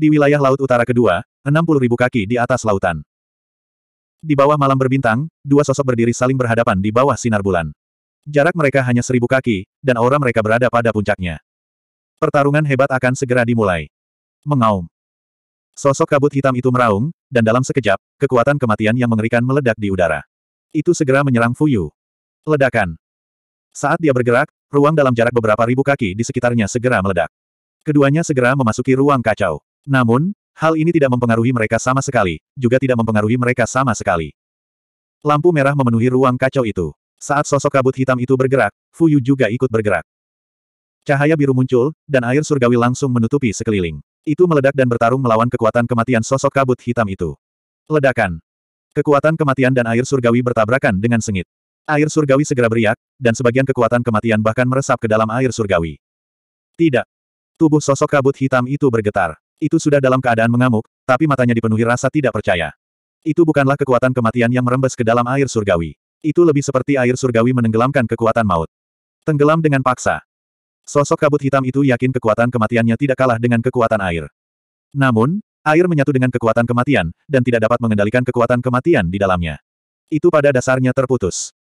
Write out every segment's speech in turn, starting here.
Di wilayah Laut Utara kedua, ribu kaki di atas lautan. Di bawah malam berbintang, dua sosok berdiri saling berhadapan di bawah sinar bulan. Jarak mereka hanya seribu kaki, dan aura mereka berada pada puncaknya. Pertarungan hebat akan segera dimulai. Mengaum. Sosok kabut hitam itu meraung, dan dalam sekejap, kekuatan kematian yang mengerikan meledak di udara. Itu segera menyerang Fuyu. Ledakan. Saat dia bergerak, ruang dalam jarak beberapa ribu kaki di sekitarnya segera meledak. Keduanya segera memasuki ruang kacau. Namun, hal ini tidak mempengaruhi mereka sama sekali, juga tidak mempengaruhi mereka sama sekali. Lampu merah memenuhi ruang kacau itu. Saat sosok kabut hitam itu bergerak, Fuyu juga ikut bergerak. Cahaya biru muncul, dan air surgawi langsung menutupi sekeliling. Itu meledak dan bertarung melawan kekuatan kematian sosok kabut hitam itu. Ledakan. Kekuatan kematian dan air surgawi bertabrakan dengan sengit. Air surgawi segera beriak, dan sebagian kekuatan kematian bahkan meresap ke dalam air surgawi. Tidak. Tubuh sosok kabut hitam itu bergetar. Itu sudah dalam keadaan mengamuk, tapi matanya dipenuhi rasa tidak percaya. Itu bukanlah kekuatan kematian yang merembes ke dalam air surgawi. Itu lebih seperti air surgawi menenggelamkan kekuatan maut. Tenggelam dengan paksa. Sosok kabut hitam itu yakin kekuatan kematiannya tidak kalah dengan kekuatan air. Namun, air menyatu dengan kekuatan kematian, dan tidak dapat mengendalikan kekuatan kematian di dalamnya. Itu pada dasarnya terputus.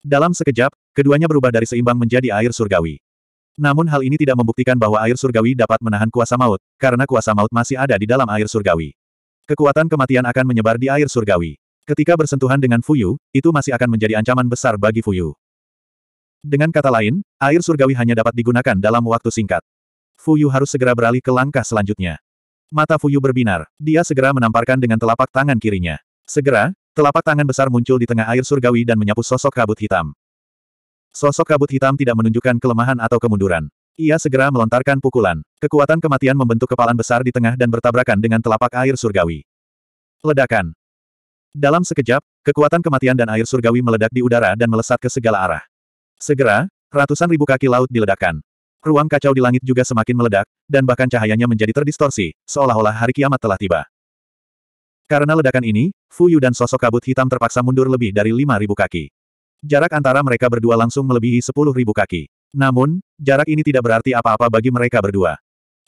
Dalam sekejap, keduanya berubah dari seimbang menjadi air surgawi. Namun hal ini tidak membuktikan bahwa air surgawi dapat menahan kuasa maut, karena kuasa maut masih ada di dalam air surgawi. Kekuatan kematian akan menyebar di air surgawi. Ketika bersentuhan dengan Fuyu, itu masih akan menjadi ancaman besar bagi Fuyu. Dengan kata lain, air surgawi hanya dapat digunakan dalam waktu singkat. Fuyu harus segera beralih ke langkah selanjutnya. Mata Fuyu berbinar. Dia segera menamparkan dengan telapak tangan kirinya. Segera, telapak tangan besar muncul di tengah air surgawi dan menyapu sosok kabut hitam. Sosok kabut hitam tidak menunjukkan kelemahan atau kemunduran. Ia segera melontarkan pukulan. Kekuatan kematian membentuk kepalan besar di tengah dan bertabrakan dengan telapak air surgawi. Ledakan. Dalam sekejap, kekuatan kematian dan air surgawi meledak di udara dan melesat ke segala arah. Segera, ratusan ribu kaki laut diledakkan. Ruang kacau di langit juga semakin meledak, dan bahkan cahayanya menjadi terdistorsi, seolah-olah hari kiamat telah tiba. Karena ledakan ini, Fuyu dan sosok kabut hitam terpaksa mundur lebih dari lima ribu kaki. Jarak antara mereka berdua langsung melebihi sepuluh ribu kaki. Namun, jarak ini tidak berarti apa-apa bagi mereka berdua.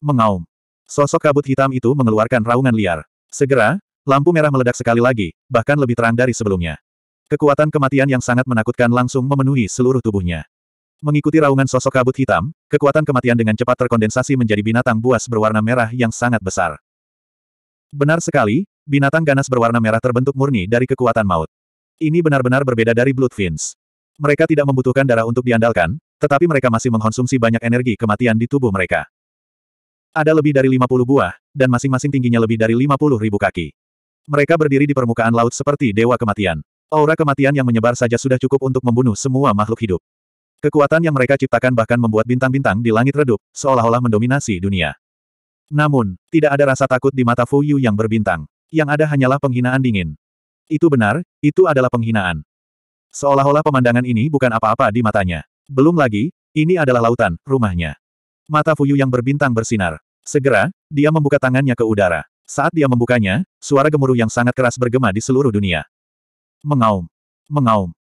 Mengaum. Sosok kabut hitam itu mengeluarkan raungan liar. Segera, lampu merah meledak sekali lagi, bahkan lebih terang dari sebelumnya. Kekuatan kematian yang sangat menakutkan langsung memenuhi seluruh tubuhnya. Mengikuti raungan sosok kabut hitam, kekuatan kematian dengan cepat terkondensasi menjadi binatang buas berwarna merah yang sangat besar. Benar sekali, binatang ganas berwarna merah terbentuk murni dari kekuatan maut. Ini benar-benar berbeda dari Blood Bloodfins. Mereka tidak membutuhkan darah untuk diandalkan, tetapi mereka masih mengkonsumsi banyak energi kematian di tubuh mereka. Ada lebih dari 50 buah, dan masing-masing tingginya lebih dari 50 ribu kaki. Mereka berdiri di permukaan laut seperti dewa kematian. Aura kematian yang menyebar saja sudah cukup untuk membunuh semua makhluk hidup. Kekuatan yang mereka ciptakan bahkan membuat bintang-bintang di langit redup, seolah-olah mendominasi dunia. Namun, tidak ada rasa takut di mata Fuyu yang berbintang. Yang ada hanyalah penghinaan dingin. Itu benar, itu adalah penghinaan. Seolah-olah pemandangan ini bukan apa-apa di matanya. Belum lagi, ini adalah lautan, rumahnya. Mata Fuyu yang berbintang bersinar. Segera, dia membuka tangannya ke udara. Saat dia membukanya, suara gemuruh yang sangat keras bergema di seluruh dunia. Mengaum. Mengaum.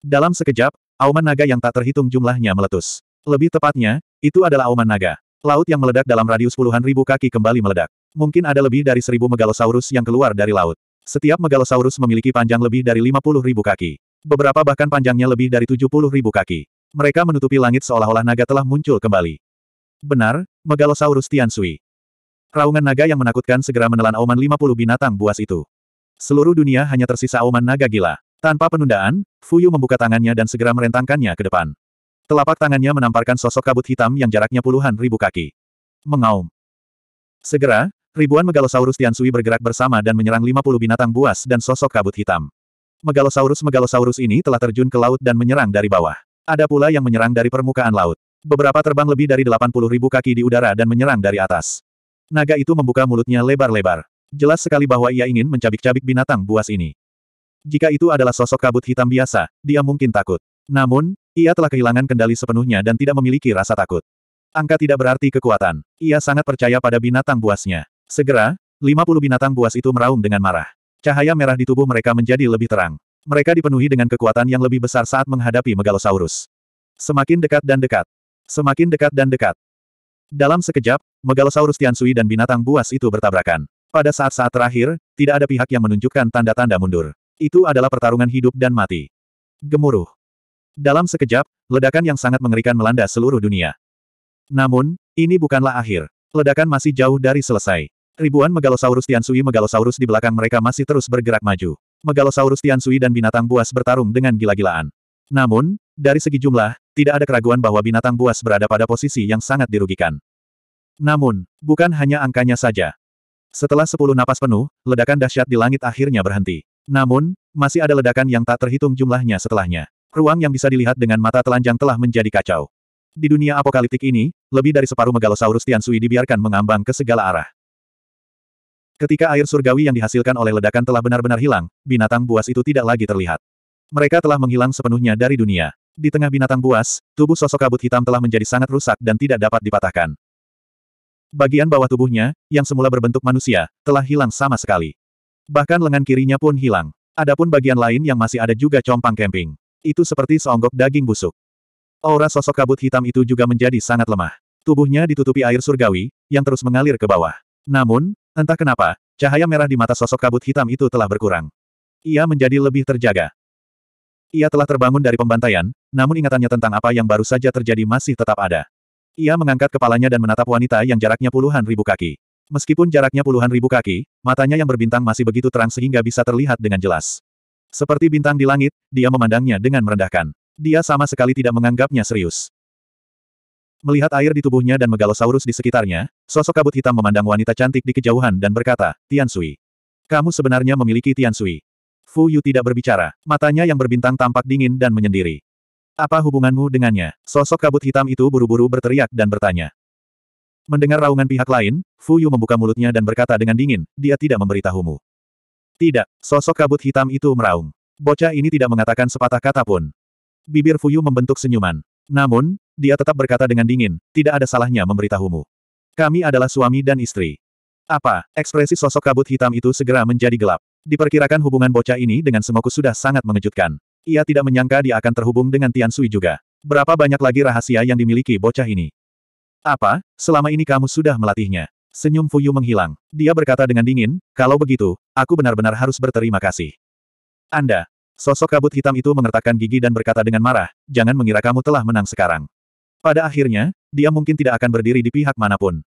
Dalam sekejap, auman naga yang tak terhitung jumlahnya meletus. Lebih tepatnya, itu adalah auman naga. Laut yang meledak dalam radius puluhan ribu kaki kembali meledak. Mungkin ada lebih dari seribu megalosaurus yang keluar dari laut. Setiap megalosaurus memiliki panjang lebih dari 50 ribu kaki. Beberapa bahkan panjangnya lebih dari 70 ribu kaki. Mereka menutupi langit seolah-olah naga telah muncul kembali. Benar, megalosaurus Tiansui. Raungan naga yang menakutkan segera menelan auman 50 binatang buas itu. Seluruh dunia hanya tersisa auman naga gila. Tanpa penundaan, Fuyu membuka tangannya dan segera merentangkannya ke depan. Telapak tangannya menamparkan sosok kabut hitam yang jaraknya puluhan ribu kaki. Mengaum. Segera, Ribuan Megalosaurus Tiansui bergerak bersama dan menyerang 50 binatang buas dan sosok kabut hitam. Megalosaurus-megalosaurus ini telah terjun ke laut dan menyerang dari bawah. Ada pula yang menyerang dari permukaan laut. Beberapa terbang lebih dari 80 ribu kaki di udara dan menyerang dari atas. Naga itu membuka mulutnya lebar-lebar. Jelas sekali bahwa ia ingin mencabik-cabik binatang buas ini. Jika itu adalah sosok kabut hitam biasa, dia mungkin takut. Namun, ia telah kehilangan kendali sepenuhnya dan tidak memiliki rasa takut. Angka tidak berarti kekuatan. Ia sangat percaya pada binatang buasnya. Segera, 50 binatang buas itu meraung dengan marah. Cahaya merah di tubuh mereka menjadi lebih terang. Mereka dipenuhi dengan kekuatan yang lebih besar saat menghadapi Megalosaurus. Semakin dekat dan dekat. Semakin dekat dan dekat. Dalam sekejap, Megalosaurus Tiansui dan binatang buas itu bertabrakan. Pada saat-saat terakhir, tidak ada pihak yang menunjukkan tanda-tanda mundur. Itu adalah pertarungan hidup dan mati. Gemuruh. Dalam sekejap, ledakan yang sangat mengerikan melanda seluruh dunia. Namun, ini bukanlah akhir. Ledakan masih jauh dari selesai. Ribuan Megalosaurus Tiansui Megalosaurus di belakang mereka masih terus bergerak maju. Megalosaurus Tiansui dan binatang buas bertarung dengan gila-gilaan. Namun, dari segi jumlah, tidak ada keraguan bahwa binatang buas berada pada posisi yang sangat dirugikan. Namun, bukan hanya angkanya saja. Setelah sepuluh napas penuh, ledakan dahsyat di langit akhirnya berhenti. Namun, masih ada ledakan yang tak terhitung jumlahnya setelahnya. Ruang yang bisa dilihat dengan mata telanjang telah menjadi kacau. Di dunia apokaliptik ini, lebih dari separuh megalosaurus Tiansui dibiarkan mengambang ke segala arah. Ketika air surgawi yang dihasilkan oleh ledakan telah benar-benar hilang, binatang buas itu tidak lagi terlihat. Mereka telah menghilang sepenuhnya dari dunia. Di tengah binatang buas, tubuh sosok kabut hitam telah menjadi sangat rusak dan tidak dapat dipatahkan. Bagian bawah tubuhnya, yang semula berbentuk manusia, telah hilang sama sekali. Bahkan lengan kirinya pun hilang. Adapun bagian lain yang masih ada juga compang kemping. Itu seperti seonggok daging busuk. Aura sosok kabut hitam itu juga menjadi sangat lemah. Tubuhnya ditutupi air surgawi, yang terus mengalir ke bawah. Namun, Entah kenapa, cahaya merah di mata sosok kabut hitam itu telah berkurang. Ia menjadi lebih terjaga. Ia telah terbangun dari pembantaian, namun ingatannya tentang apa yang baru saja terjadi masih tetap ada. Ia mengangkat kepalanya dan menatap wanita yang jaraknya puluhan ribu kaki. Meskipun jaraknya puluhan ribu kaki, matanya yang berbintang masih begitu terang sehingga bisa terlihat dengan jelas. Seperti bintang di langit, dia memandangnya dengan merendahkan. Dia sama sekali tidak menganggapnya serius. Melihat air di tubuhnya dan megalosaurus di sekitarnya, Sosok kabut hitam memandang wanita cantik di kejauhan dan berkata, Tian Tiansui. Kamu sebenarnya memiliki Tian Tiansui. Fu Yu tidak berbicara, matanya yang berbintang tampak dingin dan menyendiri. Apa hubunganmu dengannya? Sosok kabut hitam itu buru-buru berteriak dan bertanya. Mendengar raungan pihak lain, Fu Yu membuka mulutnya dan berkata dengan dingin, dia tidak memberitahumu. Tidak, sosok kabut hitam itu meraung. Bocah ini tidak mengatakan sepatah kata pun. Bibir Fu Yu membentuk senyuman. Namun, dia tetap berkata dengan dingin, tidak ada salahnya memberitahumu. Kami adalah suami dan istri. Apa? Ekspresi sosok kabut hitam itu segera menjadi gelap. Diperkirakan hubungan bocah ini dengan Semoku sudah sangat mengejutkan. Ia tidak menyangka dia akan terhubung dengan Tian Sui juga. Berapa banyak lagi rahasia yang dimiliki bocah ini? Apa? Selama ini kamu sudah melatihnya. Senyum Fuyu menghilang. Dia berkata dengan dingin, kalau begitu, aku benar-benar harus berterima kasih. Anda. Sosok kabut hitam itu mengertakkan gigi dan berkata dengan marah, jangan mengira kamu telah menang sekarang. Pada akhirnya, dia mungkin tidak akan berdiri di pihak manapun.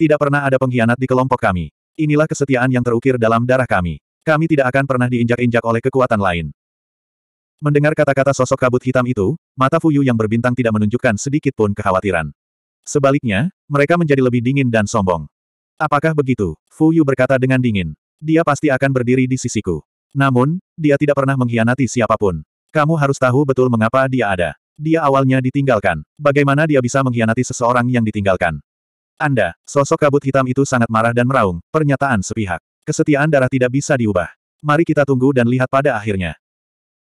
Tidak pernah ada pengkhianat di kelompok kami. Inilah kesetiaan yang terukir dalam darah kami. Kami tidak akan pernah diinjak-injak oleh kekuatan lain. Mendengar kata-kata sosok kabut hitam itu, mata Fuyu yang berbintang tidak menunjukkan sedikit pun kekhawatiran. Sebaliknya, mereka menjadi lebih dingin dan sombong. Apakah begitu? Fuyu berkata dengan dingin. Dia pasti akan berdiri di sisiku. Namun, dia tidak pernah mengkhianati siapapun. Kamu harus tahu betul mengapa dia ada. Dia awalnya ditinggalkan. Bagaimana dia bisa mengkhianati seseorang yang ditinggalkan? Anda, sosok kabut hitam itu sangat marah dan meraung, pernyataan sepihak. Kesetiaan darah tidak bisa diubah. Mari kita tunggu dan lihat pada akhirnya.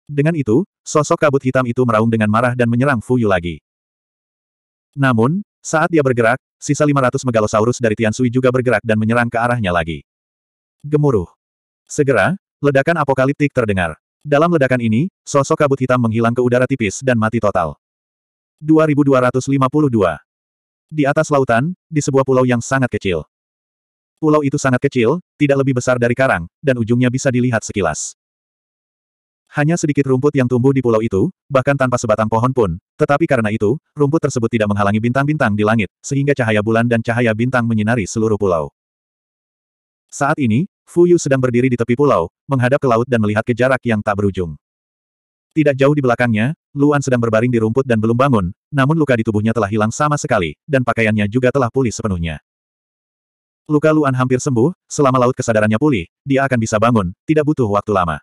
Dengan itu, sosok kabut hitam itu meraung dengan marah dan menyerang Fuyu lagi. Namun, saat dia bergerak, sisa 500 megalosaurus dari Tian Sui juga bergerak dan menyerang ke arahnya lagi. Gemuruh. Segera, ledakan apokaliptik terdengar. Dalam ledakan ini, sosok kabut hitam menghilang ke udara tipis dan mati total. 2252 di atas lautan, di sebuah pulau yang sangat kecil. Pulau itu sangat kecil, tidak lebih besar dari karang, dan ujungnya bisa dilihat sekilas. Hanya sedikit rumput yang tumbuh di pulau itu, bahkan tanpa sebatang pohon pun, tetapi karena itu, rumput tersebut tidak menghalangi bintang-bintang di langit, sehingga cahaya bulan dan cahaya bintang menyinari seluruh pulau. Saat ini, Fuyu sedang berdiri di tepi pulau, menghadap ke laut dan melihat ke jarak yang tak berujung. Tidak jauh di belakangnya, Luan sedang berbaring di rumput dan belum bangun, namun luka di tubuhnya telah hilang sama sekali, dan pakaiannya juga telah pulih sepenuhnya. Luka Luan hampir sembuh, selama laut kesadarannya pulih, dia akan bisa bangun, tidak butuh waktu lama.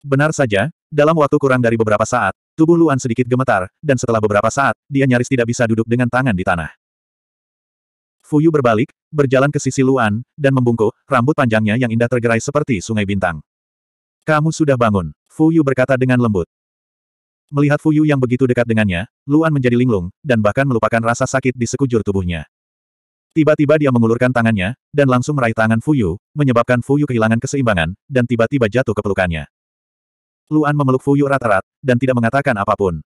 Benar saja, dalam waktu kurang dari beberapa saat, tubuh Luan sedikit gemetar, dan setelah beberapa saat, dia nyaris tidak bisa duduk dengan tangan di tanah. Fuyu berbalik, berjalan ke sisi Luan, dan membungkuk, rambut panjangnya yang indah tergerai seperti sungai bintang. Kamu sudah bangun. Fu Yu berkata dengan lembut. Melihat Fu Yu yang begitu dekat dengannya, Luan menjadi linglung, dan bahkan melupakan rasa sakit di sekujur tubuhnya. Tiba-tiba dia mengulurkan tangannya, dan langsung meraih tangan Fu Yu, menyebabkan Fu Yu kehilangan keseimbangan, dan tiba-tiba jatuh ke pelukannya. Luan memeluk Fuyu rata rat dan tidak mengatakan apapun.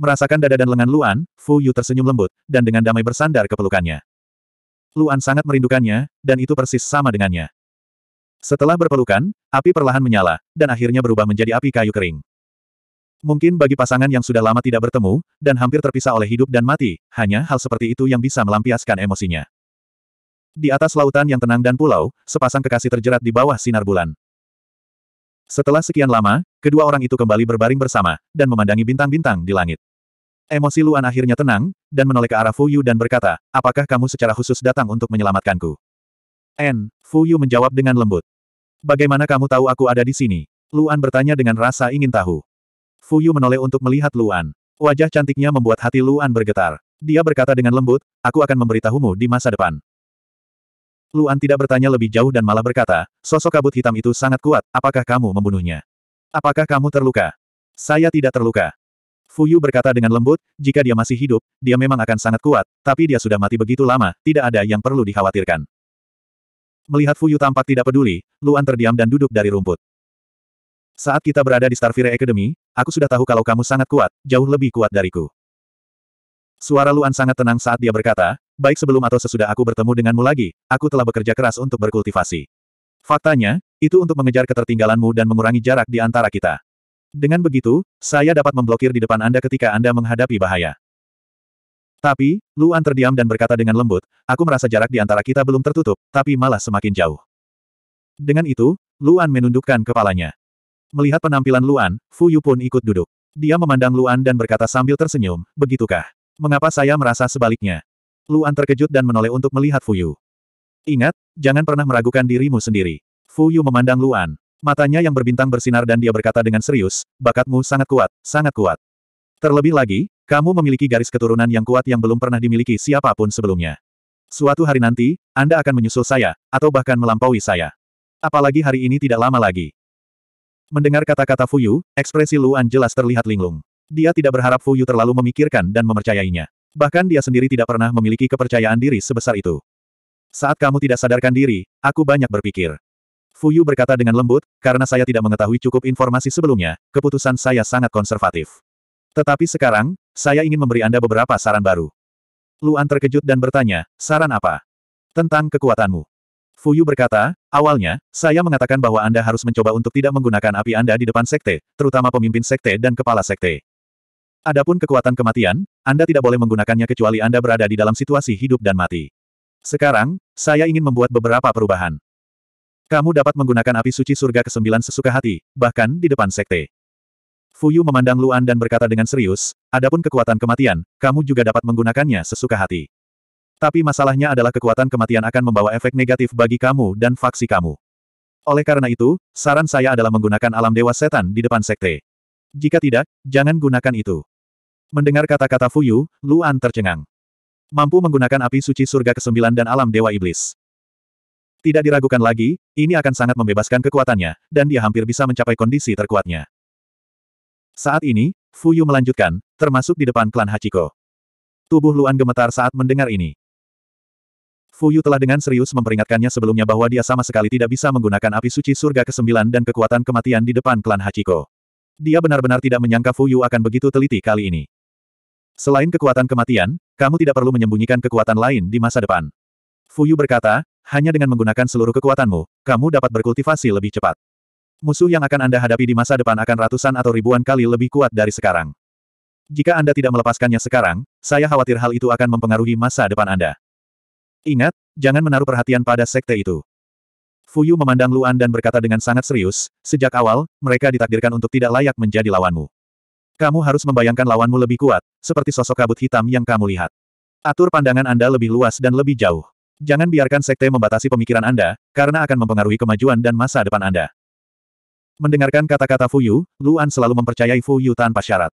Merasakan dada dan lengan Luan, Yu tersenyum lembut, dan dengan damai bersandar ke pelukannya. Luan sangat merindukannya, dan itu persis sama dengannya. Setelah berpelukan, api perlahan menyala, dan akhirnya berubah menjadi api kayu kering. Mungkin bagi pasangan yang sudah lama tidak bertemu, dan hampir terpisah oleh hidup dan mati, hanya hal seperti itu yang bisa melampiaskan emosinya. Di atas lautan yang tenang dan pulau, sepasang kekasih terjerat di bawah sinar bulan. Setelah sekian lama, kedua orang itu kembali berbaring bersama, dan memandangi bintang-bintang di langit. Emosi Luan akhirnya tenang, dan menoleh ke arah Fuyu dan berkata, apakah kamu secara khusus datang untuk menyelamatkanku? N, Fu Yu menjawab dengan lembut. Bagaimana kamu tahu aku ada di sini? Luan bertanya dengan rasa ingin tahu. Fu Yu menoleh untuk melihat Luan. Wajah cantiknya membuat hati Luan bergetar. Dia berkata dengan lembut, aku akan memberitahumu di masa depan. Luan tidak bertanya lebih jauh dan malah berkata, sosok kabut hitam itu sangat kuat, apakah kamu membunuhnya? Apakah kamu terluka? Saya tidak terluka. Fu Yu berkata dengan lembut, jika dia masih hidup, dia memang akan sangat kuat, tapi dia sudah mati begitu lama, tidak ada yang perlu dikhawatirkan. Melihat Fuyu tampak tidak peduli, Luan terdiam dan duduk dari rumput. Saat kita berada di Starfire Academy, aku sudah tahu kalau kamu sangat kuat, jauh lebih kuat dariku. Suara Luan sangat tenang saat dia berkata, baik sebelum atau sesudah aku bertemu denganmu lagi, aku telah bekerja keras untuk berkultivasi. Faktanya, itu untuk mengejar ketertinggalanmu dan mengurangi jarak di antara kita. Dengan begitu, saya dapat memblokir di depan Anda ketika Anda menghadapi bahaya. Tapi, Luan terdiam dan berkata dengan lembut, aku merasa jarak di antara kita belum tertutup, tapi malah semakin jauh. Dengan itu, Luan menundukkan kepalanya. Melihat penampilan Luan, Fu Yu pun ikut duduk. Dia memandang Luan dan berkata sambil tersenyum, begitukah? Mengapa saya merasa sebaliknya? Luan terkejut dan menoleh untuk melihat Fu Yu. Ingat, jangan pernah meragukan dirimu sendiri. Fu Yu memandang Luan. Matanya yang berbintang bersinar dan dia berkata dengan serius, bakatmu sangat kuat, sangat kuat. Terlebih lagi, kamu memiliki garis keturunan yang kuat yang belum pernah dimiliki siapapun sebelumnya. Suatu hari nanti, Anda akan menyusul saya, atau bahkan melampaui saya. Apalagi hari ini tidak lama lagi. Mendengar kata-kata Fuyu, ekspresi Luan jelas terlihat linglung. Dia tidak berharap Fuyu terlalu memikirkan dan mempercayainya. Bahkan dia sendiri tidak pernah memiliki kepercayaan diri sebesar itu. Saat kamu tidak sadarkan diri, aku banyak berpikir. Fuyu berkata dengan lembut, karena saya tidak mengetahui cukup informasi sebelumnya, keputusan saya sangat konservatif. Tetapi sekarang, saya ingin memberi Anda beberapa saran baru. Luan terkejut dan bertanya, saran apa? Tentang kekuatanmu. Fuyu berkata, awalnya, saya mengatakan bahwa Anda harus mencoba untuk tidak menggunakan api Anda di depan sekte, terutama pemimpin sekte dan kepala sekte. Adapun kekuatan kematian, Anda tidak boleh menggunakannya kecuali Anda berada di dalam situasi hidup dan mati. Sekarang, saya ingin membuat beberapa perubahan. Kamu dapat menggunakan api suci surga ke-9 sesuka hati, bahkan di depan sekte. Fuyu memandang Luan dan berkata dengan serius, adapun kekuatan kematian, kamu juga dapat menggunakannya sesuka hati. Tapi masalahnya adalah kekuatan kematian akan membawa efek negatif bagi kamu dan faksi kamu. Oleh karena itu, saran saya adalah menggunakan alam dewa setan di depan sekte. Jika tidak, jangan gunakan itu. Mendengar kata-kata Fuyu, Luan tercengang. Mampu menggunakan api suci surga ke-9 dan alam dewa iblis. Tidak diragukan lagi, ini akan sangat membebaskan kekuatannya, dan dia hampir bisa mencapai kondisi terkuatnya. Saat ini, Fuyu melanjutkan, termasuk di depan klan Hachiko. Tubuh Luan gemetar saat mendengar ini. Fuyu telah dengan serius memperingatkannya sebelumnya bahwa dia sama sekali tidak bisa menggunakan api suci surga ke-9 dan kekuatan kematian di depan klan Hachiko. Dia benar-benar tidak menyangka Fuyu akan begitu teliti kali ini. Selain kekuatan kematian, kamu tidak perlu menyembunyikan kekuatan lain di masa depan. Fuyu berkata, hanya dengan menggunakan seluruh kekuatanmu, kamu dapat berkultivasi lebih cepat. Musuh yang akan Anda hadapi di masa depan akan ratusan atau ribuan kali lebih kuat dari sekarang. Jika Anda tidak melepaskannya sekarang, saya khawatir hal itu akan mempengaruhi masa depan Anda. Ingat, jangan menaruh perhatian pada sekte itu. Fuyu memandang Luan dan berkata dengan sangat serius, sejak awal, mereka ditakdirkan untuk tidak layak menjadi lawanmu. Kamu harus membayangkan lawanmu lebih kuat, seperti sosok kabut hitam yang kamu lihat. Atur pandangan Anda lebih luas dan lebih jauh. Jangan biarkan sekte membatasi pemikiran Anda, karena akan mempengaruhi kemajuan dan masa depan Anda. Mendengarkan kata-kata Fuyu, Luan selalu mempercayai Fuyu tanpa syarat.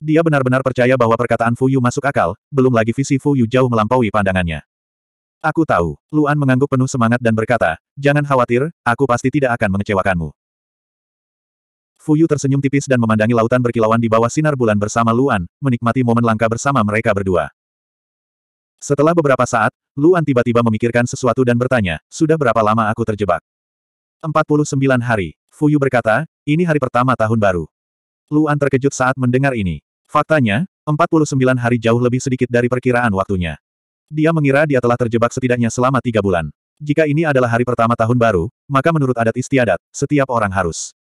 Dia benar-benar percaya bahwa perkataan Fuyu masuk akal, belum lagi visi Fuyu jauh melampaui pandangannya. Aku tahu, Luan mengangguk penuh semangat dan berkata, jangan khawatir, aku pasti tidak akan mengecewakanmu. Fuyu tersenyum tipis dan memandangi lautan berkilauan di bawah sinar bulan bersama Luan, menikmati momen langka bersama mereka berdua. Setelah beberapa saat, Luan tiba-tiba memikirkan sesuatu dan bertanya, sudah berapa lama aku terjebak? 49 hari. Fuyu berkata, ini hari pertama tahun baru. Luan terkejut saat mendengar ini. Faktanya, 49 hari jauh lebih sedikit dari perkiraan waktunya. Dia mengira dia telah terjebak setidaknya selama tiga bulan. Jika ini adalah hari pertama tahun baru, maka menurut adat istiadat, setiap orang harus.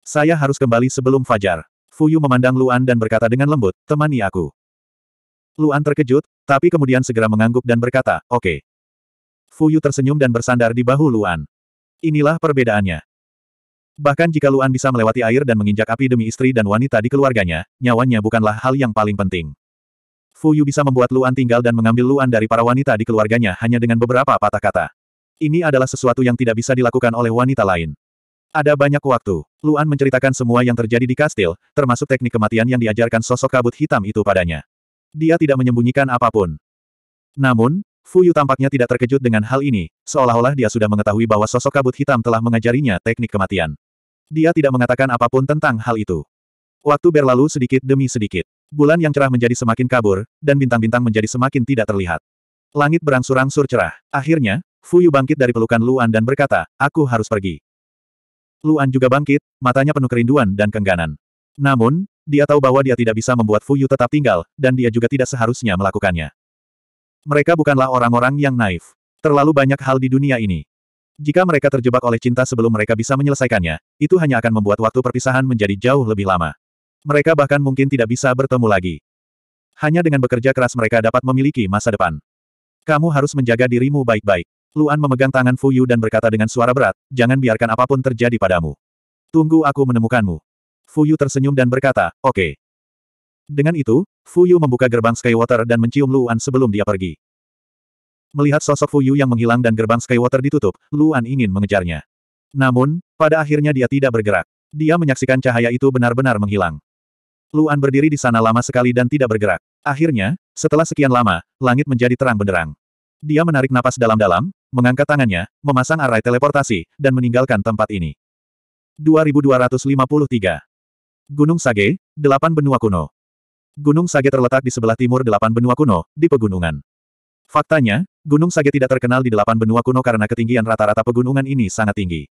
Saya harus kembali sebelum fajar. Fuyu memandang Luan dan berkata dengan lembut, temani aku. Luan terkejut, tapi kemudian segera mengangguk dan berkata, oke. Okay. Fuyu tersenyum dan bersandar di bahu Luan. Inilah perbedaannya. Bahkan jika Luan bisa melewati air dan menginjak api demi istri dan wanita di keluarganya, nyawanya bukanlah hal yang paling penting. Fu Yu bisa membuat Luan tinggal dan mengambil Luan dari para wanita di keluarganya hanya dengan beberapa patah kata. Ini adalah sesuatu yang tidak bisa dilakukan oleh wanita lain. Ada banyak waktu. Luan menceritakan semua yang terjadi di kastil, termasuk teknik kematian yang diajarkan sosok kabut hitam itu padanya. Dia tidak menyembunyikan apapun. Namun, Fu Yu tampaknya tidak terkejut dengan hal ini, seolah-olah dia sudah mengetahui bahwa sosok kabut hitam telah mengajarinya teknik kematian. Dia tidak mengatakan apapun tentang hal itu. Waktu berlalu sedikit demi sedikit. Bulan yang cerah menjadi semakin kabur, dan bintang-bintang menjadi semakin tidak terlihat. Langit berangsur-angsur cerah. Akhirnya, Fuyu bangkit dari pelukan Luan dan berkata, aku harus pergi. Luan juga bangkit, matanya penuh kerinduan dan kengganan. Namun, dia tahu bahwa dia tidak bisa membuat Fuyu tetap tinggal, dan dia juga tidak seharusnya melakukannya. Mereka bukanlah orang-orang yang naif. Terlalu banyak hal di dunia ini. Jika mereka terjebak oleh cinta sebelum mereka bisa menyelesaikannya, itu hanya akan membuat waktu perpisahan menjadi jauh lebih lama. Mereka bahkan mungkin tidak bisa bertemu lagi. Hanya dengan bekerja keras mereka dapat memiliki masa depan. Kamu harus menjaga dirimu baik-baik. Luan memegang tangan Fuyu dan berkata dengan suara berat, jangan biarkan apapun terjadi padamu. Tunggu aku menemukanmu. Fuyu tersenyum dan berkata, oke. Okay. Dengan itu, Fuyu membuka gerbang Skywater dan mencium Luan sebelum dia pergi. Melihat sosok Fuyu yang menghilang dan gerbang Skywater ditutup, Luan ingin mengejarnya. Namun, pada akhirnya dia tidak bergerak. Dia menyaksikan cahaya itu benar-benar menghilang. Luan berdiri di sana lama sekali dan tidak bergerak. Akhirnya, setelah sekian lama, langit menjadi terang benderang. Dia menarik napas dalam-dalam, mengangkat tangannya, memasang array teleportasi, dan meninggalkan tempat ini. 2253 Gunung Sage, Delapan Benua Kuno Gunung Sage terletak di sebelah timur Delapan Benua Kuno, di pegunungan. Faktanya, Gunung Sage tidak terkenal di delapan benua kuno karena ketinggian rata-rata pegunungan ini sangat tinggi.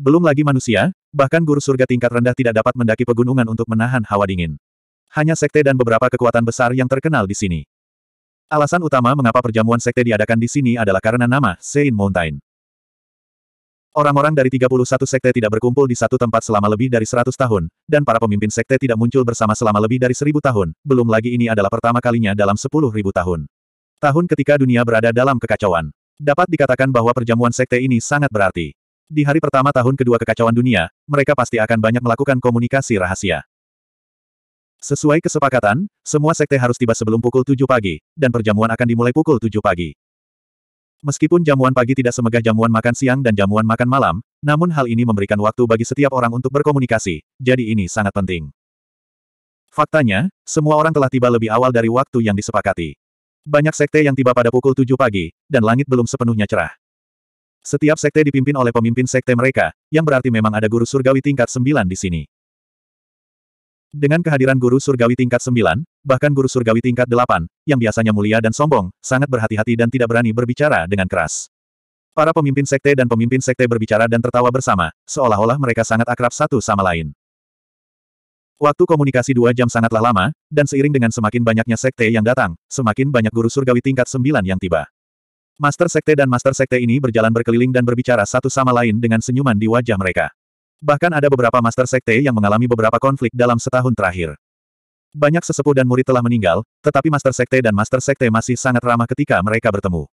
Belum lagi manusia, bahkan guru surga tingkat rendah tidak dapat mendaki pegunungan untuk menahan hawa dingin. Hanya sekte dan beberapa kekuatan besar yang terkenal di sini. Alasan utama mengapa perjamuan sekte diadakan di sini adalah karena nama Sein Mountain. Orang-orang dari 31 sekte tidak berkumpul di satu tempat selama lebih dari 100 tahun, dan para pemimpin sekte tidak muncul bersama selama lebih dari 1000 tahun, belum lagi ini adalah pertama kalinya dalam 10.000 tahun. Tahun ketika dunia berada dalam kekacauan. Dapat dikatakan bahwa perjamuan sekte ini sangat berarti. Di hari pertama tahun kedua kekacauan dunia, mereka pasti akan banyak melakukan komunikasi rahasia. Sesuai kesepakatan, semua sekte harus tiba sebelum pukul 7 pagi, dan perjamuan akan dimulai pukul 7 pagi. Meskipun jamuan pagi tidak semegah jamuan makan siang dan jamuan makan malam, namun hal ini memberikan waktu bagi setiap orang untuk berkomunikasi, jadi ini sangat penting. Faktanya, semua orang telah tiba lebih awal dari waktu yang disepakati. Banyak sekte yang tiba pada pukul 7 pagi, dan langit belum sepenuhnya cerah. Setiap sekte dipimpin oleh pemimpin sekte mereka, yang berarti memang ada guru surgawi tingkat 9 di sini. Dengan kehadiran guru surgawi tingkat 9, bahkan guru surgawi tingkat 8, yang biasanya mulia dan sombong, sangat berhati-hati dan tidak berani berbicara dengan keras. Para pemimpin sekte dan pemimpin sekte berbicara dan tertawa bersama, seolah-olah mereka sangat akrab satu sama lain. Waktu komunikasi dua jam sangatlah lama, dan seiring dengan semakin banyaknya sekte yang datang, semakin banyak guru surgawi tingkat sembilan yang tiba. Master sekte dan master sekte ini berjalan berkeliling dan berbicara satu sama lain dengan senyuman di wajah mereka. Bahkan ada beberapa master sekte yang mengalami beberapa konflik dalam setahun terakhir. Banyak sesepuh dan murid telah meninggal, tetapi master sekte dan master sekte masih sangat ramah ketika mereka bertemu.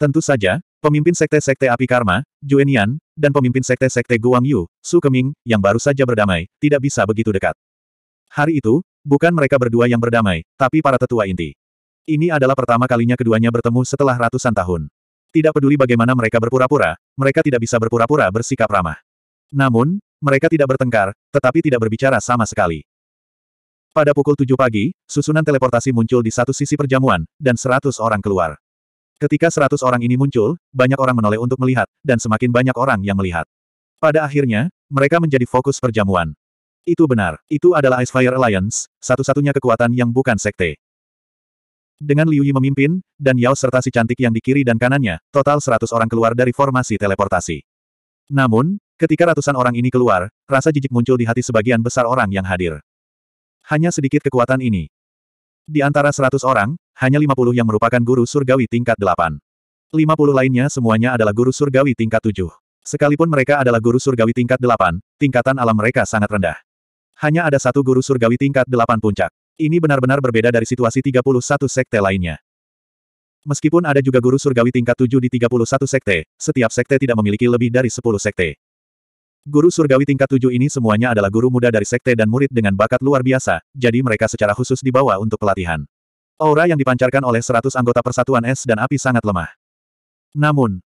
Tentu saja, pemimpin sekte-sekte api karma, Juenian, dan pemimpin sekte-sekte Guang Yu, Su Keming, yang baru saja berdamai, tidak bisa begitu dekat. Hari itu, bukan mereka berdua yang berdamai, tapi para tetua inti. Ini adalah pertama kalinya keduanya bertemu setelah ratusan tahun. Tidak peduli bagaimana mereka berpura-pura, mereka tidak bisa berpura-pura bersikap ramah. Namun, mereka tidak bertengkar, tetapi tidak berbicara sama sekali. Pada pukul 7 pagi, susunan teleportasi muncul di satu sisi perjamuan, dan seratus orang keluar. Ketika seratus orang ini muncul, banyak orang menoleh untuk melihat, dan semakin banyak orang yang melihat. Pada akhirnya, mereka menjadi fokus perjamuan. Itu benar, itu adalah Ice Fire Alliance, satu-satunya kekuatan yang bukan sekte. Dengan Liu Yi memimpin, dan Yao serta si cantik yang di kiri dan kanannya, total seratus orang keluar dari formasi teleportasi. Namun, ketika ratusan orang ini keluar, rasa jijik muncul di hati sebagian besar orang yang hadir. Hanya sedikit kekuatan ini. Di antara seratus orang, hanya 50 yang merupakan guru surgawi tingkat 8. 50 lainnya semuanya adalah guru surgawi tingkat 7. Sekalipun mereka adalah guru surgawi tingkat 8, tingkatan alam mereka sangat rendah. Hanya ada satu guru surgawi tingkat 8 puncak. Ini benar-benar berbeda dari situasi 31 sekte lainnya. Meskipun ada juga guru surgawi tingkat 7 di 31 sekte, setiap sekte tidak memiliki lebih dari 10 sekte. Guru surgawi tingkat 7 ini semuanya adalah guru muda dari sekte dan murid dengan bakat luar biasa, jadi mereka secara khusus dibawa untuk pelatihan. Aura yang dipancarkan oleh seratus anggota persatuan es dan api sangat lemah. Namun,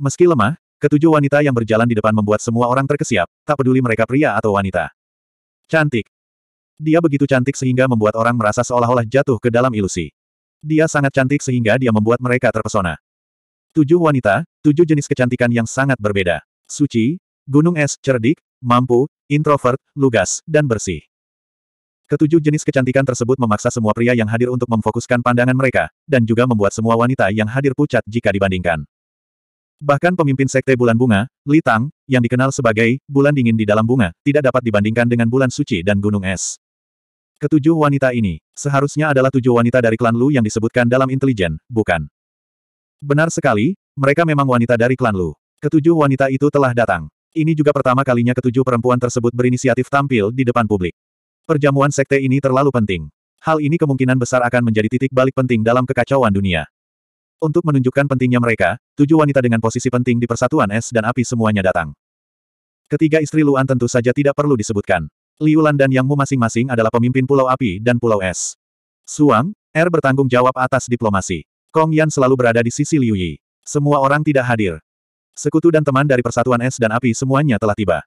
meski lemah, ketujuh wanita yang berjalan di depan membuat semua orang terkesiap, tak peduli mereka pria atau wanita. Cantik. Dia begitu cantik sehingga membuat orang merasa seolah-olah jatuh ke dalam ilusi. Dia sangat cantik sehingga dia membuat mereka terpesona. Tujuh wanita, tujuh jenis kecantikan yang sangat berbeda. Suci, gunung es, cerdik, mampu, introvert, lugas, dan bersih. Ketujuh jenis kecantikan tersebut memaksa semua pria yang hadir untuk memfokuskan pandangan mereka, dan juga membuat semua wanita yang hadir pucat jika dibandingkan. Bahkan pemimpin sekte bulan bunga, Li Tang, yang dikenal sebagai bulan dingin di dalam bunga, tidak dapat dibandingkan dengan bulan suci dan gunung es. Ketujuh wanita ini, seharusnya adalah tujuh wanita dari klan Lu yang disebutkan dalam intelijen, bukan? Benar sekali, mereka memang wanita dari klan Lu. Ketujuh wanita itu telah datang. Ini juga pertama kalinya ketujuh perempuan tersebut berinisiatif tampil di depan publik. Perjamuan sekte ini terlalu penting. Hal ini kemungkinan besar akan menjadi titik balik penting dalam kekacauan dunia. Untuk menunjukkan pentingnya mereka, tujuh wanita dengan posisi penting di persatuan es dan api semuanya datang. Ketiga istri Luan tentu saja tidak perlu disebutkan. Liu Lan dan Yang Mu masing-masing adalah pemimpin Pulau Api dan Pulau Es. Suang, Er bertanggung jawab atas diplomasi. Kong Yan selalu berada di sisi Liu Yi. Semua orang tidak hadir. Sekutu dan teman dari Persatuan Es dan Api semuanya telah tiba.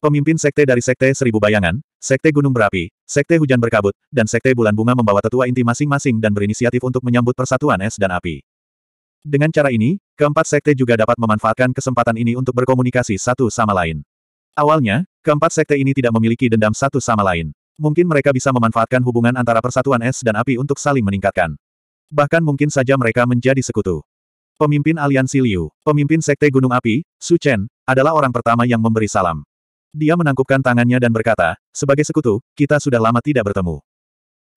Pemimpin sekte dari sekte Seribu Bayangan, sekte Gunung Berapi, sekte Hujan Berkabut, dan sekte Bulan Bunga membawa tetua inti masing-masing dan berinisiatif untuk menyambut persatuan es dan api. Dengan cara ini, keempat sekte juga dapat memanfaatkan kesempatan ini untuk berkomunikasi satu sama lain. Awalnya, keempat sekte ini tidak memiliki dendam satu sama lain. Mungkin mereka bisa memanfaatkan hubungan antara persatuan es dan api untuk saling meningkatkan. Bahkan mungkin saja mereka menjadi sekutu. Pemimpin Aliansi Liu, pemimpin Sekte Gunung Api, Su Chen, adalah orang pertama yang memberi salam. Dia menangkupkan tangannya dan berkata, sebagai sekutu, kita sudah lama tidak bertemu.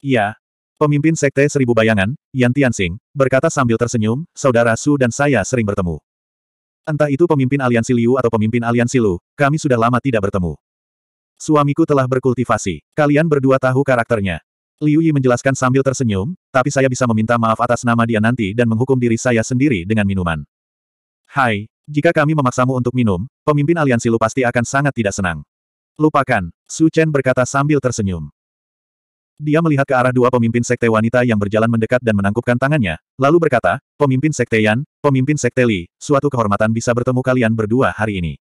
Iya. Pemimpin Sekte Seribu Bayangan, Yan Tianxing, berkata sambil tersenyum, Saudara Su dan saya sering bertemu. Entah itu pemimpin aliansi Liu atau pemimpin aliansi Lu, kami sudah lama tidak bertemu. Suamiku telah berkultivasi. Kalian berdua tahu karakternya. Liu Yi menjelaskan sambil tersenyum, tapi saya bisa meminta maaf atas nama dia nanti dan menghukum diri saya sendiri dengan minuman. Hai, jika kami memaksamu untuk minum, pemimpin aliansi Lu pasti akan sangat tidak senang. Lupakan, Su Chen berkata sambil tersenyum. Dia melihat ke arah dua pemimpin sekte wanita yang berjalan mendekat dan menangkupkan tangannya, lalu berkata, pemimpin sekte Yan, pemimpin sekte Li, suatu kehormatan bisa bertemu kalian berdua hari ini.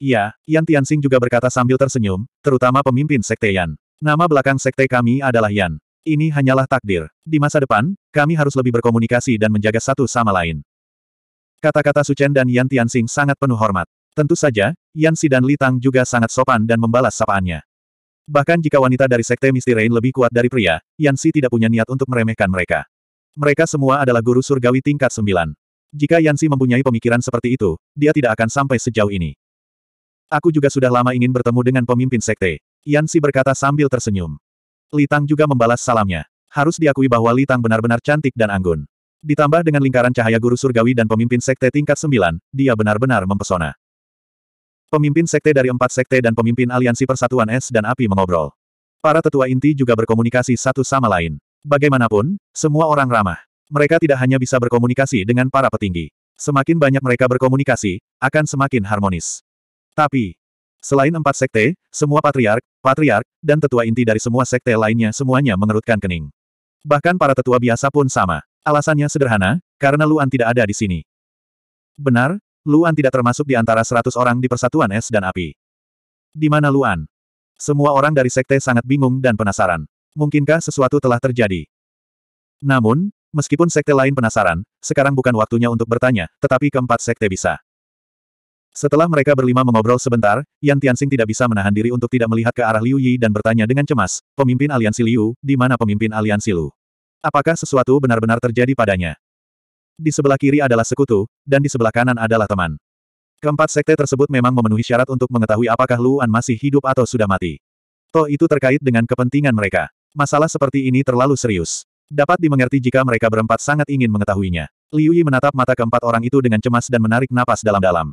Iya, Yan Tianxing juga berkata sambil tersenyum, terutama pemimpin sekte Yan. Nama belakang sekte kami adalah Yan. Ini hanyalah takdir. Di masa depan, kami harus lebih berkomunikasi dan menjaga satu sama lain. Kata-kata Su dan Yan Tianxing sangat penuh hormat. Tentu saja, Yan Si dan Li Tang juga sangat sopan dan membalas sapaannya. Bahkan jika wanita dari Sekte Misty Rain lebih kuat dari pria, Yan Si tidak punya niat untuk meremehkan mereka. Mereka semua adalah guru surgawi tingkat sembilan. Jika Yan Si mempunyai pemikiran seperti itu, dia tidak akan sampai sejauh ini. Aku juga sudah lama ingin bertemu dengan pemimpin Sekte. Yan Si berkata sambil tersenyum. Li Tang juga membalas salamnya. Harus diakui bahwa Li Tang benar-benar cantik dan anggun. Ditambah dengan lingkaran cahaya guru surgawi dan pemimpin sekte tingkat sembilan, dia benar-benar mempesona. Pemimpin sekte dari empat sekte dan pemimpin aliansi persatuan es dan api mengobrol. Para tetua inti juga berkomunikasi satu sama lain. Bagaimanapun, semua orang ramah. Mereka tidak hanya bisa berkomunikasi dengan para petinggi. Semakin banyak mereka berkomunikasi, akan semakin harmonis. Tapi, selain empat sekte, semua patriark, patriark, dan tetua inti dari semua sekte lainnya semuanya mengerutkan kening. Bahkan para tetua biasa pun sama. Alasannya sederhana, karena Luan tidak ada di sini. Benar, Luan tidak termasuk di antara seratus orang di Persatuan Es dan Api. Di mana Luan? Semua orang dari sekte sangat bingung dan penasaran. Mungkinkah sesuatu telah terjadi? Namun, meskipun sekte lain penasaran, sekarang bukan waktunya untuk bertanya, tetapi keempat sekte bisa. Setelah mereka berlima mengobrol sebentar, Yan Tianxing tidak bisa menahan diri untuk tidak melihat ke arah Liu Yi dan bertanya dengan cemas, pemimpin aliansi Liu, di mana pemimpin aliansi Lu? Apakah sesuatu benar-benar terjadi padanya? Di sebelah kiri adalah sekutu, dan di sebelah kanan adalah teman. Keempat sekte tersebut memang memenuhi syarat untuk mengetahui apakah Luan masih hidup atau sudah mati. Toh itu terkait dengan kepentingan mereka. Masalah seperti ini terlalu serius. Dapat dimengerti jika mereka berempat sangat ingin mengetahuinya. Liu Yi menatap mata keempat orang itu dengan cemas dan menarik napas dalam-dalam.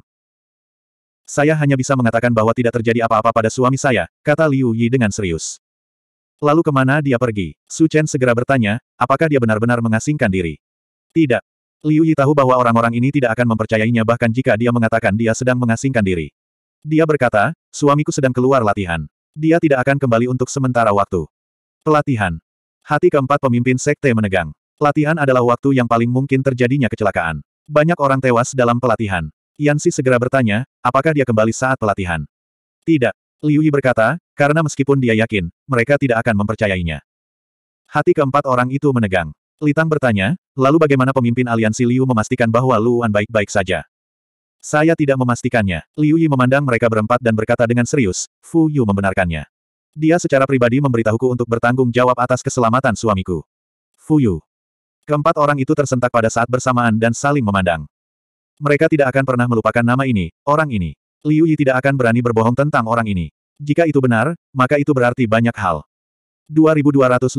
Saya hanya bisa mengatakan bahwa tidak terjadi apa-apa pada suami saya, kata Liu Yi dengan serius. Lalu kemana dia pergi? Su Chen segera bertanya, apakah dia benar-benar mengasingkan diri? Tidak. Liu Yi tahu bahwa orang-orang ini tidak akan mempercayainya bahkan jika dia mengatakan dia sedang mengasingkan diri. Dia berkata, suamiku sedang keluar latihan. Dia tidak akan kembali untuk sementara waktu. Pelatihan. Hati keempat pemimpin sekte menegang. Latihan adalah waktu yang paling mungkin terjadinya kecelakaan. Banyak orang tewas dalam pelatihan. Yansi segera bertanya, apakah dia kembali saat pelatihan? Tidak. Liu Yi berkata, karena meskipun dia yakin, mereka tidak akan mempercayainya. Hati keempat orang itu menegang. Litang bertanya, lalu bagaimana pemimpin aliansi Liu memastikan bahwa Luan baik-baik saja? Saya tidak memastikannya. Liu Yi memandang mereka berempat dan berkata dengan serius, Fu Yu membenarkannya. Dia secara pribadi memberitahuku untuk bertanggung jawab atas keselamatan suamiku. Fu Yu. Keempat orang itu tersentak pada saat bersamaan dan saling memandang. Mereka tidak akan pernah melupakan nama ini, orang ini. Liu Yi tidak akan berani berbohong tentang orang ini. Jika itu benar, maka itu berarti banyak hal. 2254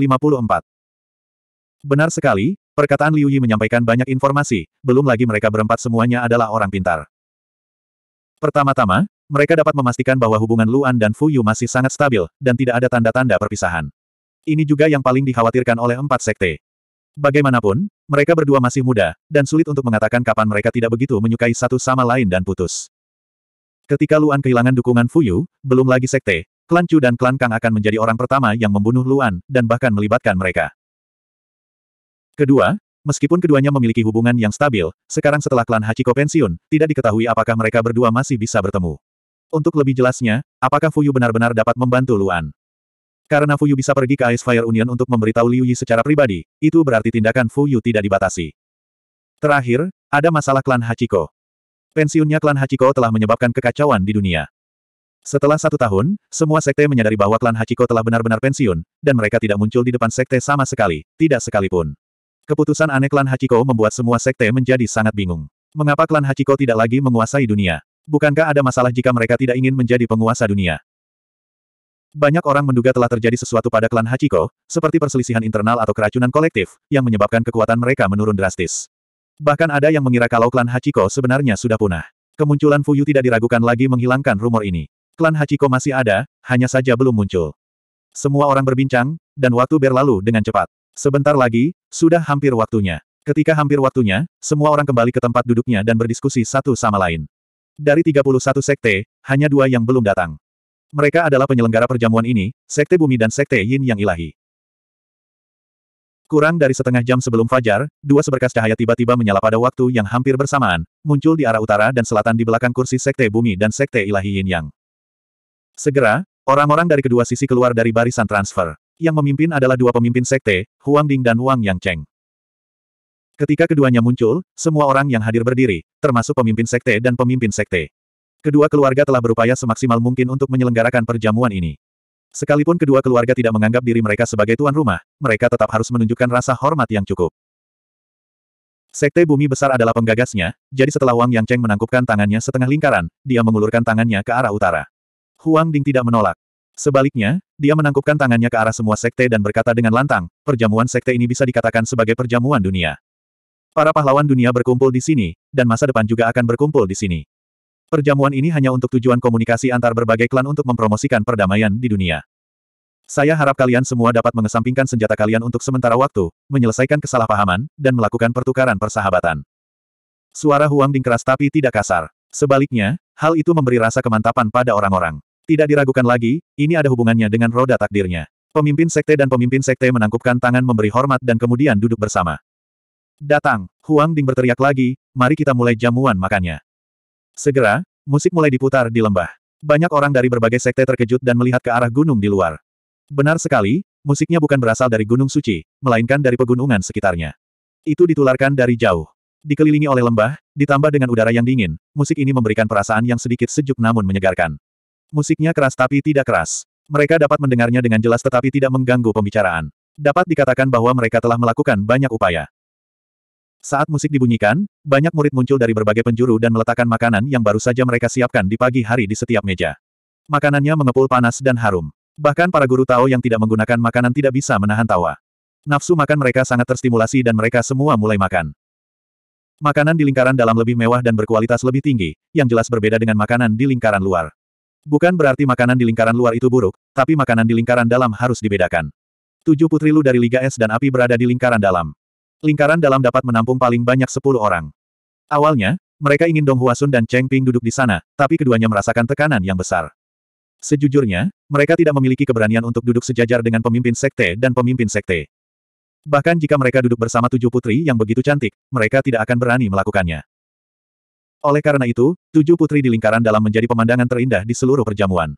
Benar sekali, perkataan Liu Yi menyampaikan banyak informasi, belum lagi mereka berempat semuanya adalah orang pintar. Pertama-tama, mereka dapat memastikan bahwa hubungan Luan dan Fu Yu masih sangat stabil, dan tidak ada tanda-tanda perpisahan. Ini juga yang paling dikhawatirkan oleh empat sekte. Bagaimanapun, mereka berdua masih muda, dan sulit untuk mengatakan kapan mereka tidak begitu menyukai satu sama lain dan putus. Ketika Luan kehilangan dukungan Fuyu, belum lagi sekte, klan Chu dan klan Kang akan menjadi orang pertama yang membunuh Luan, dan bahkan melibatkan mereka. Kedua, meskipun keduanya memiliki hubungan yang stabil, sekarang setelah klan Hachiko pensiun, tidak diketahui apakah mereka berdua masih bisa bertemu. Untuk lebih jelasnya, apakah Fuyu benar-benar dapat membantu Luan? Karena Fuyu bisa pergi ke Ice Fire Union untuk memberitahu Liu Yi secara pribadi, itu berarti tindakan Fuyu tidak dibatasi. Terakhir, ada masalah klan Hachiko. Pensiunnya klan Hachiko telah menyebabkan kekacauan di dunia. Setelah satu tahun, semua sekte menyadari bahwa klan Hachiko telah benar-benar pensiun, dan mereka tidak muncul di depan sekte sama sekali, tidak sekalipun. Keputusan aneh klan Hachiko membuat semua sekte menjadi sangat bingung. Mengapa klan Hachiko tidak lagi menguasai dunia? Bukankah ada masalah jika mereka tidak ingin menjadi penguasa dunia? Banyak orang menduga telah terjadi sesuatu pada klan Hachiko, seperti perselisihan internal atau keracunan kolektif, yang menyebabkan kekuatan mereka menurun drastis. Bahkan ada yang mengira kalau klan Hachiko sebenarnya sudah punah. Kemunculan Fuyu tidak diragukan lagi menghilangkan rumor ini. Klan Hachiko masih ada, hanya saja belum muncul. Semua orang berbincang, dan waktu berlalu dengan cepat. Sebentar lagi, sudah hampir waktunya. Ketika hampir waktunya, semua orang kembali ke tempat duduknya dan berdiskusi satu sama lain. Dari 31 sekte, hanya dua yang belum datang. Mereka adalah penyelenggara perjamuan ini, Sekte Bumi dan Sekte Yin Yang Ilahi. Kurang dari setengah jam sebelum fajar, dua seberkas cahaya tiba-tiba menyala pada waktu yang hampir bersamaan, muncul di arah utara dan selatan di belakang kursi Sekte Bumi dan Sekte Ilahi Yin Yang. Segera, orang-orang dari kedua sisi keluar dari barisan transfer. Yang memimpin adalah dua pemimpin Sekte, Huang Ding dan Wang Yang Cheng. Ketika keduanya muncul, semua orang yang hadir berdiri, termasuk pemimpin Sekte dan pemimpin Sekte. Kedua keluarga telah berupaya semaksimal mungkin untuk menyelenggarakan perjamuan ini. Sekalipun kedua keluarga tidak menganggap diri mereka sebagai tuan rumah, mereka tetap harus menunjukkan rasa hormat yang cukup. Sekte Bumi Besar adalah penggagasnya, jadi setelah Wang Yang Cheng menangkupkan tangannya setengah lingkaran, dia mengulurkan tangannya ke arah utara. Huang Ding tidak menolak. Sebaliknya, dia menangkupkan tangannya ke arah semua sekte dan berkata dengan lantang, perjamuan sekte ini bisa dikatakan sebagai perjamuan dunia. Para pahlawan dunia berkumpul di sini, dan masa depan juga akan berkumpul di sini. Perjamuan ini hanya untuk tujuan komunikasi antar berbagai klan untuk mempromosikan perdamaian di dunia. Saya harap kalian semua dapat mengesampingkan senjata kalian untuk sementara waktu, menyelesaikan kesalahpahaman, dan melakukan pertukaran persahabatan. Suara Huang Ding keras tapi tidak kasar. Sebaliknya, hal itu memberi rasa kemantapan pada orang-orang. Tidak diragukan lagi, ini ada hubungannya dengan roda takdirnya. Pemimpin sekte dan pemimpin sekte menangkupkan tangan memberi hormat dan kemudian duduk bersama. Datang, Huang Ding berteriak lagi, mari kita mulai jamuan makannya. Segera, musik mulai diputar di lembah. Banyak orang dari berbagai sekte terkejut dan melihat ke arah gunung di luar. Benar sekali, musiknya bukan berasal dari Gunung Suci, melainkan dari pegunungan sekitarnya. Itu ditularkan dari jauh. Dikelilingi oleh lembah, ditambah dengan udara yang dingin, musik ini memberikan perasaan yang sedikit sejuk namun menyegarkan. Musiknya keras tapi tidak keras. Mereka dapat mendengarnya dengan jelas tetapi tidak mengganggu pembicaraan. Dapat dikatakan bahwa mereka telah melakukan banyak upaya. Saat musik dibunyikan, banyak murid muncul dari berbagai penjuru dan meletakkan makanan yang baru saja mereka siapkan di pagi hari di setiap meja. Makanannya mengepul panas dan harum. Bahkan para guru Tao yang tidak menggunakan makanan tidak bisa menahan tawa. Nafsu makan mereka sangat terstimulasi dan mereka semua mulai makan. Makanan di lingkaran dalam lebih mewah dan berkualitas lebih tinggi, yang jelas berbeda dengan makanan di lingkaran luar. Bukan berarti makanan di lingkaran luar itu buruk, tapi makanan di lingkaran dalam harus dibedakan. Tujuh putri Lu dari Liga Es dan Api berada di lingkaran dalam. Lingkaran dalam dapat menampung paling banyak sepuluh orang. Awalnya, mereka ingin Dong Huasun dan Cheng Ping duduk di sana, tapi keduanya merasakan tekanan yang besar. Sejujurnya, mereka tidak memiliki keberanian untuk duduk sejajar dengan pemimpin sekte dan pemimpin sekte. Bahkan jika mereka duduk bersama tujuh putri yang begitu cantik, mereka tidak akan berani melakukannya. Oleh karena itu, tujuh putri di lingkaran dalam menjadi pemandangan terindah di seluruh perjamuan.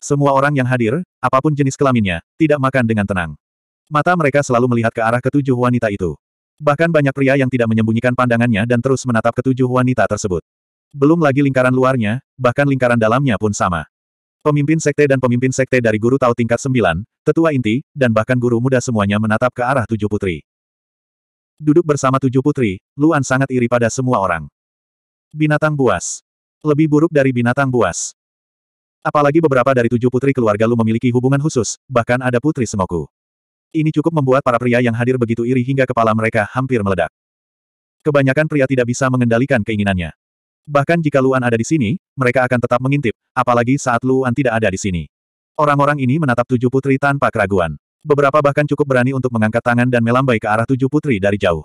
Semua orang yang hadir, apapun jenis kelaminnya, tidak makan dengan tenang. Mata mereka selalu melihat ke arah ketujuh wanita itu. Bahkan banyak pria yang tidak menyembunyikan pandangannya dan terus menatap ketujuh wanita tersebut. Belum lagi lingkaran luarnya, bahkan lingkaran dalamnya pun sama. Pemimpin sekte dan pemimpin sekte dari guru tahu tingkat sembilan, tetua inti, dan bahkan guru muda semuanya menatap ke arah tujuh putri. Duduk bersama tujuh putri, Luan sangat iri pada semua orang. Binatang buas. Lebih buruk dari binatang buas. Apalagi beberapa dari tujuh putri keluarga Lu memiliki hubungan khusus, bahkan ada putri Semoku. Ini cukup membuat para pria yang hadir begitu iri hingga kepala mereka hampir meledak. Kebanyakan pria tidak bisa mengendalikan keinginannya. Bahkan jika Luan ada di sini, mereka akan tetap mengintip, apalagi saat Luan tidak ada di sini. Orang-orang ini menatap tujuh putri tanpa keraguan. Beberapa bahkan cukup berani untuk mengangkat tangan dan melambai ke arah tujuh putri dari jauh.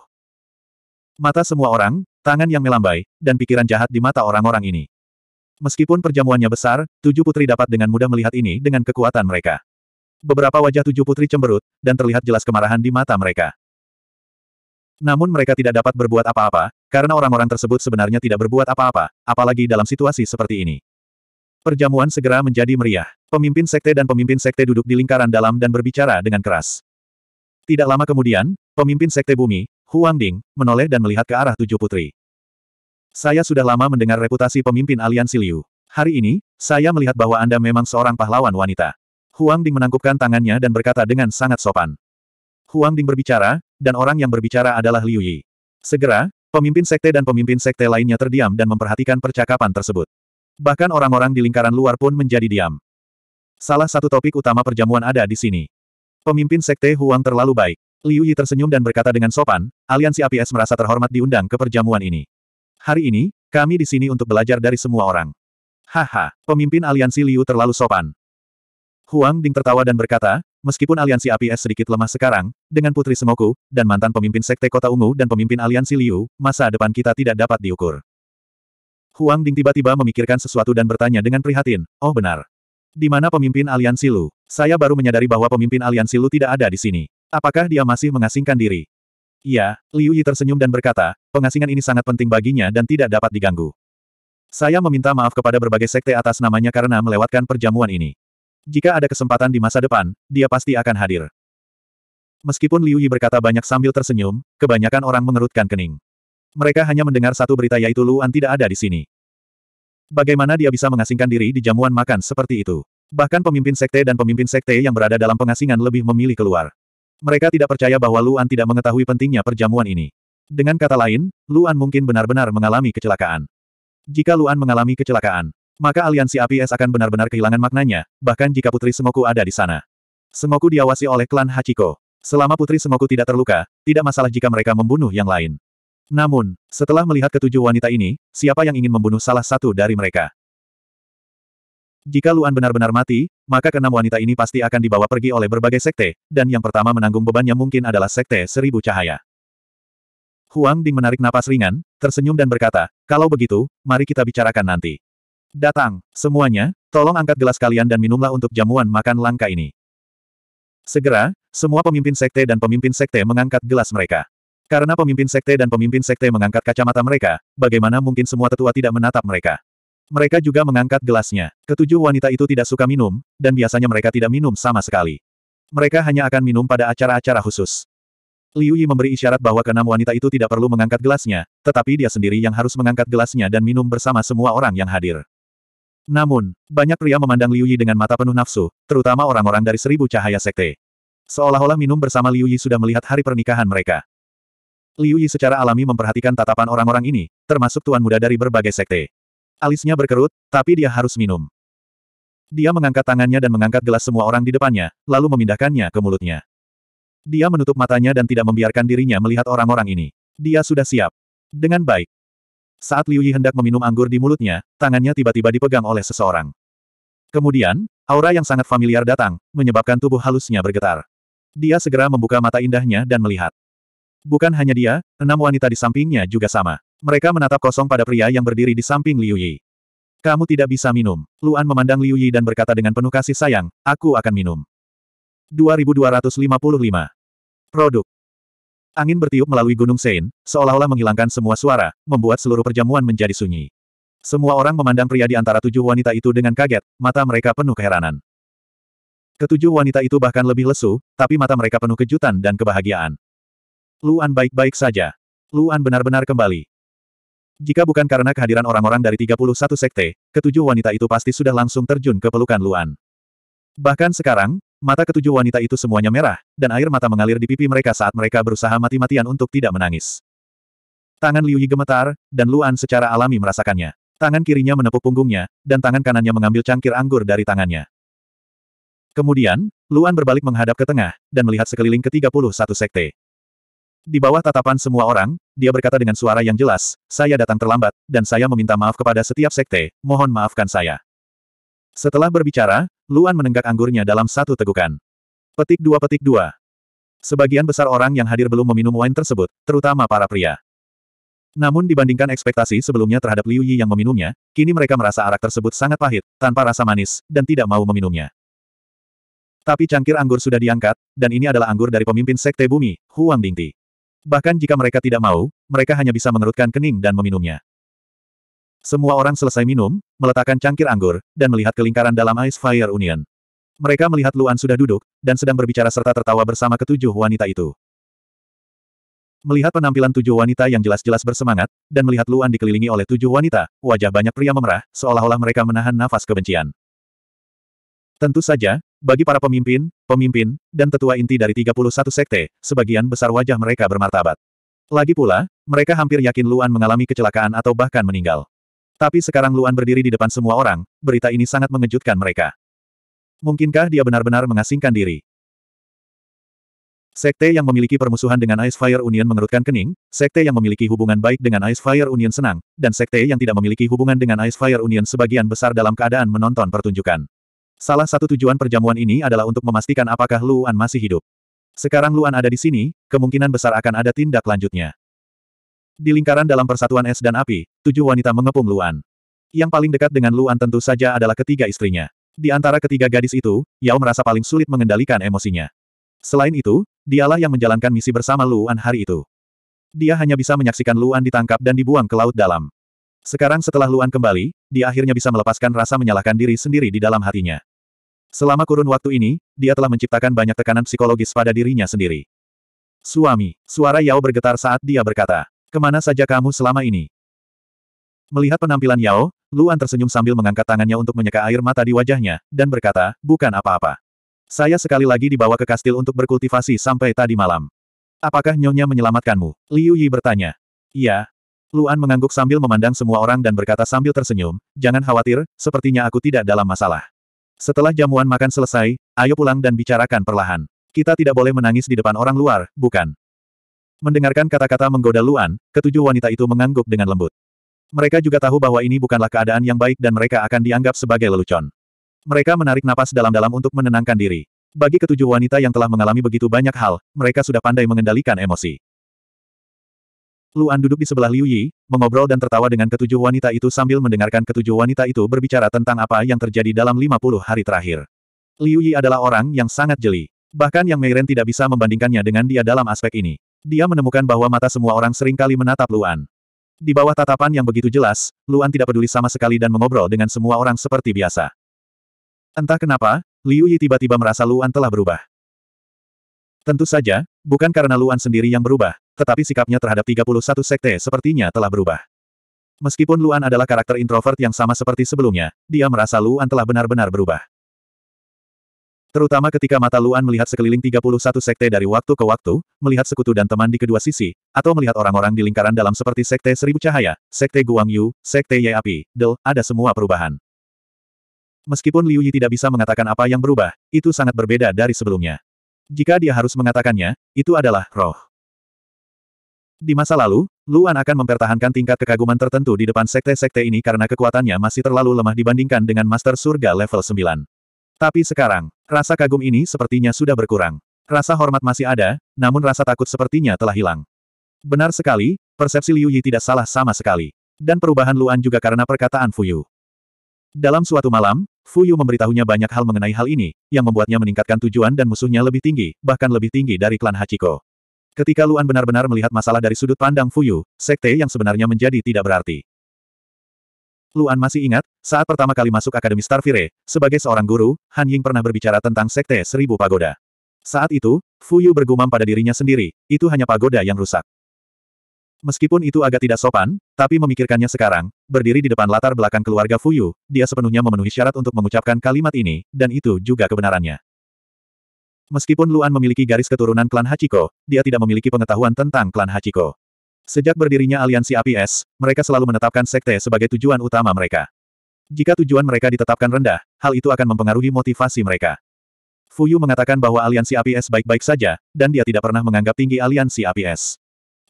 Mata semua orang, tangan yang melambai, dan pikiran jahat di mata orang-orang ini. Meskipun perjamuannya besar, tujuh putri dapat dengan mudah melihat ini dengan kekuatan mereka. Beberapa wajah tujuh putri cemberut, dan terlihat jelas kemarahan di mata mereka. Namun mereka tidak dapat berbuat apa-apa, karena orang-orang tersebut sebenarnya tidak berbuat apa-apa, apalagi dalam situasi seperti ini. Perjamuan segera menjadi meriah. Pemimpin sekte dan pemimpin sekte duduk di lingkaran dalam dan berbicara dengan keras. Tidak lama kemudian, pemimpin sekte bumi, Huang Ding, menoleh dan melihat ke arah tujuh putri. Saya sudah lama mendengar reputasi pemimpin aliansi Liu. Hari ini, saya melihat bahwa Anda memang seorang pahlawan wanita. Huang Ding menangkupkan tangannya dan berkata dengan sangat sopan. Huang Ding berbicara, dan orang yang berbicara adalah Liu Yi. Segera, pemimpin sekte dan pemimpin sekte lainnya terdiam dan memperhatikan percakapan tersebut. Bahkan orang-orang di lingkaran luar pun menjadi diam. Salah satu topik utama perjamuan ada di sini. Pemimpin sekte Huang terlalu baik. Liu Yi tersenyum dan berkata dengan sopan, aliansi APS merasa terhormat diundang ke perjamuan ini. Hari ini, kami di sini untuk belajar dari semua orang. Haha, pemimpin aliansi Liu terlalu sopan. Huang Ding tertawa dan berkata, meskipun aliansi APS sedikit lemah sekarang, dengan Putri Semoku, dan mantan pemimpin Sekte Kota Ungu dan pemimpin aliansi Liu, masa depan kita tidak dapat diukur. Huang Ding tiba-tiba memikirkan sesuatu dan bertanya dengan prihatin, oh benar. Di mana pemimpin aliansi Lu? Saya baru menyadari bahwa pemimpin aliansi Lu tidak ada di sini. Apakah dia masih mengasingkan diri? Iya, Liu Yi tersenyum dan berkata, pengasingan ini sangat penting baginya dan tidak dapat diganggu. Saya meminta maaf kepada berbagai sekte atas namanya karena melewatkan perjamuan ini. Jika ada kesempatan di masa depan, dia pasti akan hadir. Meskipun Liu Yi berkata banyak sambil tersenyum, kebanyakan orang mengerutkan kening. Mereka hanya mendengar satu berita yaitu Luan tidak ada di sini. Bagaimana dia bisa mengasingkan diri di jamuan makan seperti itu? Bahkan pemimpin sekte dan pemimpin sekte yang berada dalam pengasingan lebih memilih keluar. Mereka tidak percaya bahwa Luan tidak mengetahui pentingnya perjamuan ini. Dengan kata lain, Luan mungkin benar-benar mengalami kecelakaan. Jika Luan mengalami kecelakaan, maka aliansi APS akan benar-benar kehilangan maknanya, bahkan jika Putri Semoku ada di sana. Semoku diawasi oleh klan Hachiko. Selama Putri Semoku tidak terluka, tidak masalah jika mereka membunuh yang lain. Namun, setelah melihat ketujuh wanita ini, siapa yang ingin membunuh salah satu dari mereka? Jika Luan benar-benar mati, maka keenam wanita ini pasti akan dibawa pergi oleh berbagai sekte, dan yang pertama menanggung bebannya mungkin adalah sekte seribu cahaya. Huang Ding menarik napas ringan, tersenyum dan berkata, kalau begitu, mari kita bicarakan nanti. Datang, semuanya, tolong angkat gelas kalian dan minumlah untuk jamuan makan langka ini. Segera, semua pemimpin sekte dan pemimpin sekte mengangkat gelas mereka. Karena pemimpin sekte dan pemimpin sekte mengangkat kacamata mereka, bagaimana mungkin semua tetua tidak menatap mereka? Mereka juga mengangkat gelasnya. Ketujuh wanita itu tidak suka minum, dan biasanya mereka tidak minum sama sekali. Mereka hanya akan minum pada acara-acara khusus. Liu Yi memberi isyarat bahwa keenam wanita itu tidak perlu mengangkat gelasnya, tetapi dia sendiri yang harus mengangkat gelasnya dan minum bersama semua orang yang hadir. Namun, banyak pria memandang Liu Yi dengan mata penuh nafsu, terutama orang-orang dari seribu cahaya sekte. Seolah-olah minum bersama Liu Yi sudah melihat hari pernikahan mereka. Liu Yi secara alami memperhatikan tatapan orang-orang ini, termasuk tuan muda dari berbagai sekte. Alisnya berkerut, tapi dia harus minum. Dia mengangkat tangannya dan mengangkat gelas semua orang di depannya, lalu memindahkannya ke mulutnya. Dia menutup matanya dan tidak membiarkan dirinya melihat orang-orang ini. Dia sudah siap. Dengan baik, saat Liu Yi hendak meminum anggur di mulutnya, tangannya tiba-tiba dipegang oleh seseorang. Kemudian, aura yang sangat familiar datang, menyebabkan tubuh halusnya bergetar. Dia segera membuka mata indahnya dan melihat. Bukan hanya dia, enam wanita di sampingnya juga sama. Mereka menatap kosong pada pria yang berdiri di samping Liu Yi. Kamu tidak bisa minum. Luan memandang Liu Yi dan berkata dengan penuh kasih sayang, aku akan minum. 2255. Produk. Angin bertiup melalui Gunung Sein, seolah-olah menghilangkan semua suara, membuat seluruh perjamuan menjadi sunyi. Semua orang memandang pria di antara tujuh wanita itu dengan kaget, mata mereka penuh keheranan. Ketujuh wanita itu bahkan lebih lesu, tapi mata mereka penuh kejutan dan kebahagiaan. Luan baik-baik saja. Luan benar-benar kembali. Jika bukan karena kehadiran orang-orang dari 31 sekte, ketujuh wanita itu pasti sudah langsung terjun ke pelukan Luan. Bahkan sekarang, Mata ketujuh wanita itu semuanya merah, dan air mata mengalir di pipi mereka saat mereka berusaha mati-matian untuk tidak menangis. Tangan Liu Yi gemetar, dan Luan secara alami merasakannya. Tangan kirinya menepuk punggungnya, dan tangan kanannya mengambil cangkir anggur dari tangannya. Kemudian, Luan berbalik menghadap ke tengah, dan melihat sekeliling ke-31 sekte. Di bawah tatapan semua orang, dia berkata dengan suara yang jelas, saya datang terlambat, dan saya meminta maaf kepada setiap sekte, mohon maafkan saya. Setelah berbicara, Luan menenggak anggurnya dalam satu tegukan. Petik dua petik dua. Sebagian besar orang yang hadir belum meminum wine tersebut, terutama para pria. Namun dibandingkan ekspektasi sebelumnya terhadap Liu Yi yang meminumnya, kini mereka merasa arak tersebut sangat pahit, tanpa rasa manis, dan tidak mau meminumnya. Tapi cangkir anggur sudah diangkat, dan ini adalah anggur dari pemimpin sekte bumi, Huang Dingti. Bahkan jika mereka tidak mau, mereka hanya bisa mengerutkan kening dan meminumnya. Semua orang selesai minum, meletakkan cangkir anggur, dan melihat kelingkaran dalam Ice Fire Union. Mereka melihat Luan sudah duduk, dan sedang berbicara serta tertawa bersama ketujuh wanita itu. Melihat penampilan tujuh wanita yang jelas-jelas bersemangat, dan melihat Luan dikelilingi oleh tujuh wanita, wajah banyak pria memerah, seolah-olah mereka menahan nafas kebencian. Tentu saja, bagi para pemimpin, pemimpin, dan tetua inti dari 31 sekte, sebagian besar wajah mereka bermartabat. Lagi pula, mereka hampir yakin Luan mengalami kecelakaan atau bahkan meninggal. Tapi sekarang Luan berdiri di depan semua orang, berita ini sangat mengejutkan mereka. Mungkinkah dia benar-benar mengasingkan diri? Sekte yang memiliki permusuhan dengan Ice Fire Union mengerutkan kening, sekte yang memiliki hubungan baik dengan Ice Fire Union senang, dan sekte yang tidak memiliki hubungan dengan Ice Fire Union sebagian besar dalam keadaan menonton pertunjukan. Salah satu tujuan perjamuan ini adalah untuk memastikan apakah Luan masih hidup. Sekarang Luan ada di sini, kemungkinan besar akan ada tindak lanjutnya. Di lingkaran dalam persatuan es dan api, tujuh wanita mengepung Luan. Yang paling dekat dengan Luan tentu saja adalah ketiga istrinya. Di antara ketiga gadis itu, Yao merasa paling sulit mengendalikan emosinya. Selain itu, dialah yang menjalankan misi bersama Luan hari itu. Dia hanya bisa menyaksikan Luan ditangkap dan dibuang ke laut dalam. Sekarang setelah Luan kembali, dia akhirnya bisa melepaskan rasa menyalahkan diri sendiri di dalam hatinya. Selama kurun waktu ini, dia telah menciptakan banyak tekanan psikologis pada dirinya sendiri. Suami, suara Yao bergetar saat dia berkata. Kemana saja kamu selama ini? Melihat penampilan Yao, Luan tersenyum sambil mengangkat tangannya untuk menyeka air mata di wajahnya, dan berkata, bukan apa-apa. Saya sekali lagi dibawa ke kastil untuk berkultivasi sampai tadi malam. Apakah Nyonya menyelamatkanmu? Liu Yi bertanya. Iya. Luan mengangguk sambil memandang semua orang dan berkata sambil tersenyum, jangan khawatir, sepertinya aku tidak dalam masalah. Setelah jamuan makan selesai, ayo pulang dan bicarakan perlahan. Kita tidak boleh menangis di depan orang luar, bukan? Mendengarkan kata-kata menggoda Luan, ketujuh wanita itu mengangguk dengan lembut. Mereka juga tahu bahwa ini bukanlah keadaan yang baik dan mereka akan dianggap sebagai lelucon. Mereka menarik napas dalam-dalam untuk menenangkan diri. Bagi ketujuh wanita yang telah mengalami begitu banyak hal, mereka sudah pandai mengendalikan emosi. Luan duduk di sebelah Liu Yi, mengobrol dan tertawa dengan ketujuh wanita itu sambil mendengarkan ketujuh wanita itu berbicara tentang apa yang terjadi dalam 50 hari terakhir. Liu Yi adalah orang yang sangat jeli. Bahkan Yang Meiren tidak bisa membandingkannya dengan dia dalam aspek ini. Dia menemukan bahwa mata semua orang seringkali menatap Luan. Di bawah tatapan yang begitu jelas, Luan tidak peduli sama sekali dan mengobrol dengan semua orang seperti biasa. Entah kenapa, Liu Yi tiba-tiba merasa Luan telah berubah. Tentu saja, bukan karena Luan sendiri yang berubah, tetapi sikapnya terhadap 31 sekte sepertinya telah berubah. Meskipun Luan adalah karakter introvert yang sama seperti sebelumnya, dia merasa Luan telah benar-benar berubah. Terutama ketika mata Luan melihat sekeliling 31 sekte dari waktu ke waktu, melihat sekutu dan teman di kedua sisi, atau melihat orang-orang di lingkaran dalam seperti Sekte Seribu Cahaya, Sekte Guang Yu, Sekte Ye Api, Del, ada semua perubahan. Meskipun Liu Yi tidak bisa mengatakan apa yang berubah, itu sangat berbeda dari sebelumnya. Jika dia harus mengatakannya, itu adalah roh. Di masa lalu, Luan akan mempertahankan tingkat kekaguman tertentu di depan sekte-sekte ini karena kekuatannya masih terlalu lemah dibandingkan dengan Master Surga level 9. Tapi sekarang, rasa kagum ini sepertinya sudah berkurang. Rasa hormat masih ada, namun rasa takut sepertinya telah hilang. Benar sekali, persepsi Liu Yi tidak salah sama sekali. Dan perubahan Luan juga karena perkataan Fuyu. Dalam suatu malam, Fuyu memberitahunya banyak hal mengenai hal ini, yang membuatnya meningkatkan tujuan dan musuhnya lebih tinggi, bahkan lebih tinggi dari klan Hachiko. Ketika Luan benar-benar melihat masalah dari sudut pandang Fuyu, sekte yang sebenarnya menjadi tidak berarti. Luan masih ingat, saat pertama kali masuk Akademi Starfire, sebagai seorang guru, Han Ying pernah berbicara tentang Sekte Seribu Pagoda. Saat itu, Fu Yu bergumam pada dirinya sendiri, itu hanya pagoda yang rusak. Meskipun itu agak tidak sopan, tapi memikirkannya sekarang, berdiri di depan latar belakang keluarga Fu Yu, dia sepenuhnya memenuhi syarat untuk mengucapkan kalimat ini, dan itu juga kebenarannya. Meskipun Luan memiliki garis keturunan klan Hachiko, dia tidak memiliki pengetahuan tentang klan Hachiko. Sejak berdirinya aliansi APS, mereka selalu menetapkan sekte sebagai tujuan utama mereka. Jika tujuan mereka ditetapkan rendah, hal itu akan mempengaruhi motivasi mereka. Fuyu mengatakan bahwa aliansi APS baik-baik saja, dan dia tidak pernah menganggap tinggi aliansi APS.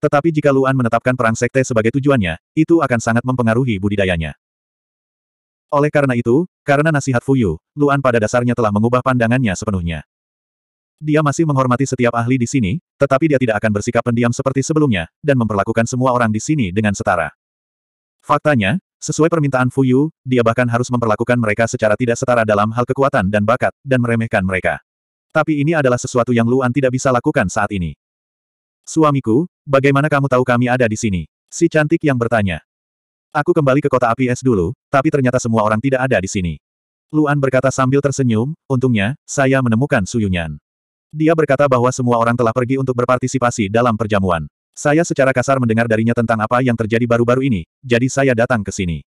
Tetapi jika Luan menetapkan perang sekte sebagai tujuannya, itu akan sangat mempengaruhi budidayanya. Oleh karena itu, karena nasihat Fuyu, Luan pada dasarnya telah mengubah pandangannya sepenuhnya. Dia masih menghormati setiap ahli di sini, tetapi dia tidak akan bersikap pendiam seperti sebelumnya, dan memperlakukan semua orang di sini dengan setara. Faktanya, Sesuai permintaan Fuyu, dia bahkan harus memperlakukan mereka secara tidak setara dalam hal kekuatan dan bakat, dan meremehkan mereka. Tapi ini adalah sesuatu yang Luan tidak bisa lakukan saat ini. Suamiku, bagaimana kamu tahu kami ada di sini? Si cantik yang bertanya. Aku kembali ke kota api es dulu, tapi ternyata semua orang tidak ada di sini. Luan berkata sambil tersenyum, untungnya, saya menemukan Suyunyan. Dia berkata bahwa semua orang telah pergi untuk berpartisipasi dalam perjamuan. Saya secara kasar mendengar darinya tentang apa yang terjadi baru-baru ini, jadi saya datang ke sini.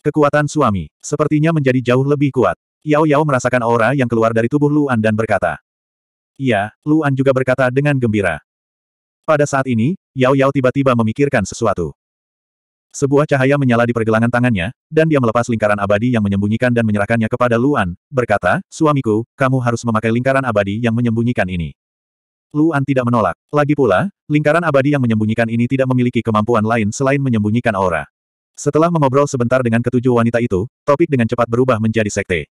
Kekuatan suami, sepertinya menjadi jauh lebih kuat. Yao Yao merasakan aura yang keluar dari tubuh Luan dan berkata. Iya, Luan juga berkata dengan gembira. Pada saat ini, Yao Yao tiba-tiba memikirkan sesuatu. Sebuah cahaya menyala di pergelangan tangannya, dan dia melepas lingkaran abadi yang menyembunyikan dan menyerahkannya kepada Luan, berkata, Suamiku, kamu harus memakai lingkaran abadi yang menyembunyikan ini. Luan tidak menolak. Lagi pula, lingkaran abadi yang menyembunyikan ini tidak memiliki kemampuan lain selain menyembunyikan aura. Setelah mengobrol sebentar dengan ketujuh wanita itu, topik dengan cepat berubah menjadi sekte.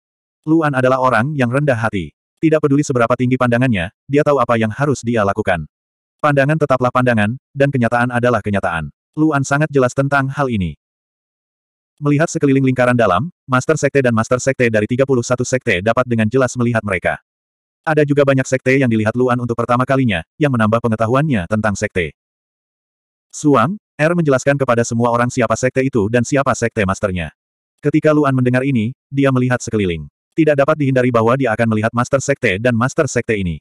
Luan adalah orang yang rendah hati. Tidak peduli seberapa tinggi pandangannya, dia tahu apa yang harus dia lakukan. Pandangan tetaplah pandangan, dan kenyataan adalah kenyataan. Luan sangat jelas tentang hal ini. Melihat sekeliling lingkaran dalam, Master Sekte dan Master Sekte dari 31 Sekte dapat dengan jelas melihat mereka. Ada juga banyak sekte yang dilihat Luan untuk pertama kalinya, yang menambah pengetahuannya tentang sekte. Suang, Er menjelaskan kepada semua orang siapa sekte itu dan siapa sekte masternya. Ketika Luan mendengar ini, dia melihat sekeliling. Tidak dapat dihindari bahwa dia akan melihat master sekte dan master sekte ini.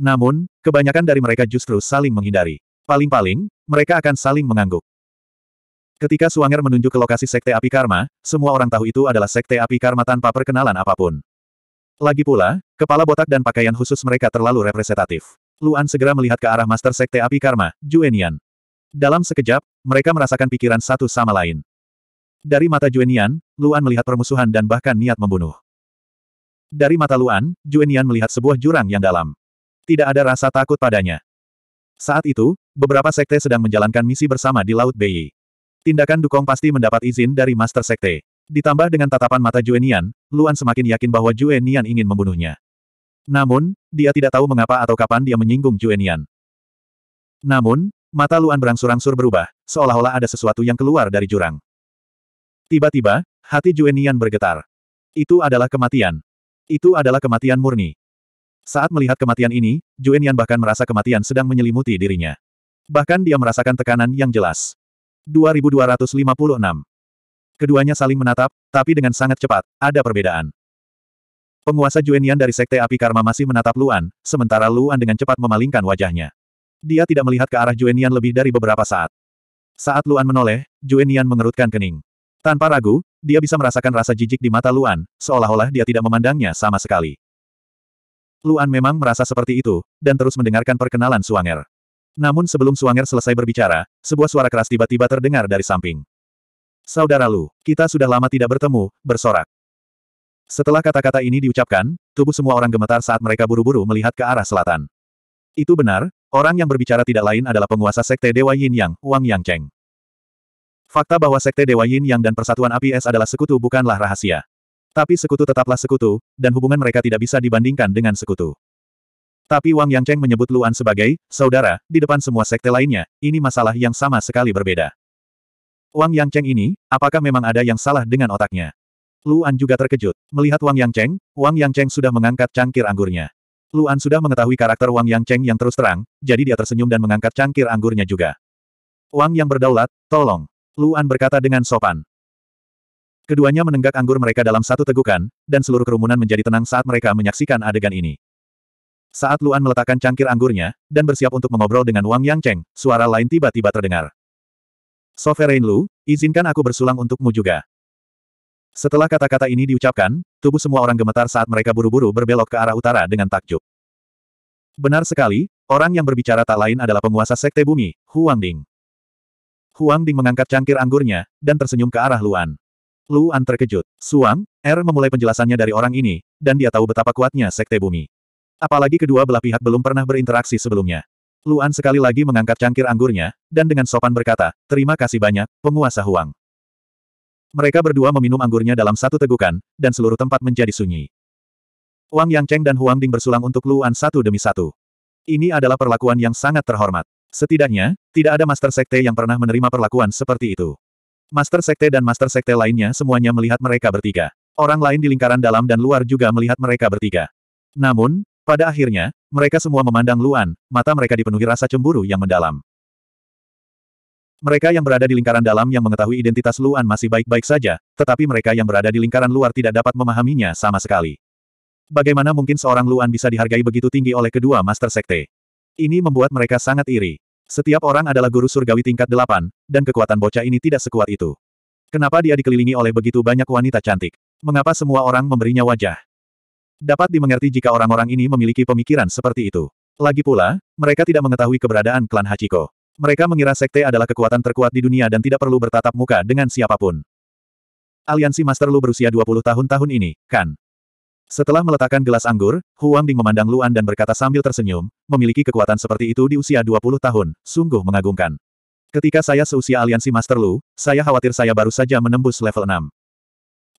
Namun, kebanyakan dari mereka justru saling menghindari. Paling-paling, mereka akan saling mengangguk. Ketika Suanger menunjuk ke lokasi sekte api karma, semua orang tahu itu adalah sekte api karma tanpa perkenalan apapun. Lagi pula, kepala botak dan pakaian khusus mereka terlalu representatif. Luan segera melihat ke arah Master Sekte Api Karma, Juenian. Dalam sekejap, mereka merasakan pikiran satu sama lain. Dari mata Juenian, Luan melihat permusuhan dan bahkan niat membunuh. Dari mata Luan, Juenian melihat sebuah jurang yang dalam. Tidak ada rasa takut padanya. Saat itu, beberapa sekte sedang menjalankan misi bersama di Laut Bei. Tindakan Dukong pasti mendapat izin dari Master Sekte. Ditambah dengan tatapan mata Nian, Luan semakin yakin bahwa Nian ingin membunuhnya. Namun, dia tidak tahu mengapa atau kapan dia menyinggung Nian. Namun, mata Luan berangsur-angsur berubah, seolah-olah ada sesuatu yang keluar dari jurang. Tiba-tiba, hati Nian bergetar. Itu adalah kematian. Itu adalah kematian murni. Saat melihat kematian ini, Nian bahkan merasa kematian sedang menyelimuti dirinya. Bahkan dia merasakan tekanan yang jelas. 2256 Keduanya saling menatap, tapi dengan sangat cepat, ada perbedaan. Penguasa Juenian dari Sekte Api Karma masih menatap Luan, sementara Luan dengan cepat memalingkan wajahnya. Dia tidak melihat ke arah Juenian lebih dari beberapa saat. Saat Luan menoleh, Juenian mengerutkan kening. Tanpa ragu, dia bisa merasakan rasa jijik di mata Luan, seolah-olah dia tidak memandangnya sama sekali. Luan memang merasa seperti itu, dan terus mendengarkan perkenalan Suanger. Namun sebelum Suanger selesai berbicara, sebuah suara keras tiba-tiba terdengar dari samping. Saudara Lu, kita sudah lama tidak bertemu, bersorak. Setelah kata-kata ini diucapkan, tubuh semua orang gemetar saat mereka buru-buru melihat ke arah selatan. Itu benar, orang yang berbicara tidak lain adalah penguasa Sekte Dewa Yin Yang, Wang Yang Cheng. Fakta bahwa Sekte Dewa Yin Yang dan Persatuan Api Es adalah sekutu bukanlah rahasia. Tapi sekutu tetaplah sekutu, dan hubungan mereka tidak bisa dibandingkan dengan sekutu. Tapi Wang Yang Cheng menyebut Luan sebagai saudara di depan semua sekte lainnya, ini masalah yang sama sekali berbeda. Wang Yang Cheng ini, apakah memang ada yang salah dengan otaknya? Luan juga terkejut. Melihat Wang Yang Cheng, Wang Yang Cheng sudah mengangkat cangkir anggurnya. Luan sudah mengetahui karakter Wang Yang Cheng yang terus terang, jadi dia tersenyum dan mengangkat cangkir anggurnya juga. Wang Yang berdaulat, tolong. Luan berkata dengan sopan. Keduanya menenggak anggur mereka dalam satu tegukan, dan seluruh kerumunan menjadi tenang saat mereka menyaksikan adegan ini. Saat Luan meletakkan cangkir anggurnya, dan bersiap untuk mengobrol dengan Wang Yang Cheng, suara lain tiba-tiba terdengar. Sovereign Lu, izinkan aku bersulang untukmu juga. Setelah kata-kata ini diucapkan, tubuh semua orang gemetar saat mereka buru-buru berbelok ke arah utara dengan takjub. Benar sekali, orang yang berbicara tak lain adalah penguasa Sekte Bumi, Huang Ding. Huang Ding mengangkat cangkir anggurnya, dan tersenyum ke arah Luan. Luan terkejut. Suang, Er memulai penjelasannya dari orang ini, dan dia tahu betapa kuatnya Sekte Bumi. Apalagi kedua belah pihak belum pernah berinteraksi sebelumnya. Luan sekali lagi mengangkat cangkir anggurnya, dan dengan sopan berkata, terima kasih banyak, penguasa Huang. Mereka berdua meminum anggurnya dalam satu tegukan, dan seluruh tempat menjadi sunyi. Wang Yang Cheng dan Huang Ding bersulang untuk Luan satu demi satu. Ini adalah perlakuan yang sangat terhormat. Setidaknya, tidak ada Master Sekte yang pernah menerima perlakuan seperti itu. Master Sekte dan Master Sekte lainnya semuanya melihat mereka bertiga. Orang lain di lingkaran dalam dan luar juga melihat mereka bertiga. Namun, pada akhirnya, mereka semua memandang Luan, mata mereka dipenuhi rasa cemburu yang mendalam. Mereka yang berada di lingkaran dalam yang mengetahui identitas Luan masih baik-baik saja, tetapi mereka yang berada di lingkaran luar tidak dapat memahaminya sama sekali. Bagaimana mungkin seorang Luan bisa dihargai begitu tinggi oleh kedua Master Sekte? Ini membuat mereka sangat iri. Setiap orang adalah guru surgawi tingkat delapan, dan kekuatan bocah ini tidak sekuat itu. Kenapa dia dikelilingi oleh begitu banyak wanita cantik? Mengapa semua orang memberinya wajah? Dapat dimengerti jika orang-orang ini memiliki pemikiran seperti itu. Lagi pula, mereka tidak mengetahui keberadaan klan Hachiko. Mereka mengira sekte adalah kekuatan terkuat di dunia dan tidak perlu bertatap muka dengan siapapun. Aliansi Master Lu berusia 20 tahun tahun ini, kan? Setelah meletakkan gelas anggur, Huang Ding memandang Luan dan berkata sambil tersenyum, memiliki kekuatan seperti itu di usia 20 tahun, sungguh mengagumkan. Ketika saya seusia aliansi Master Lu, saya khawatir saya baru saja menembus level 6.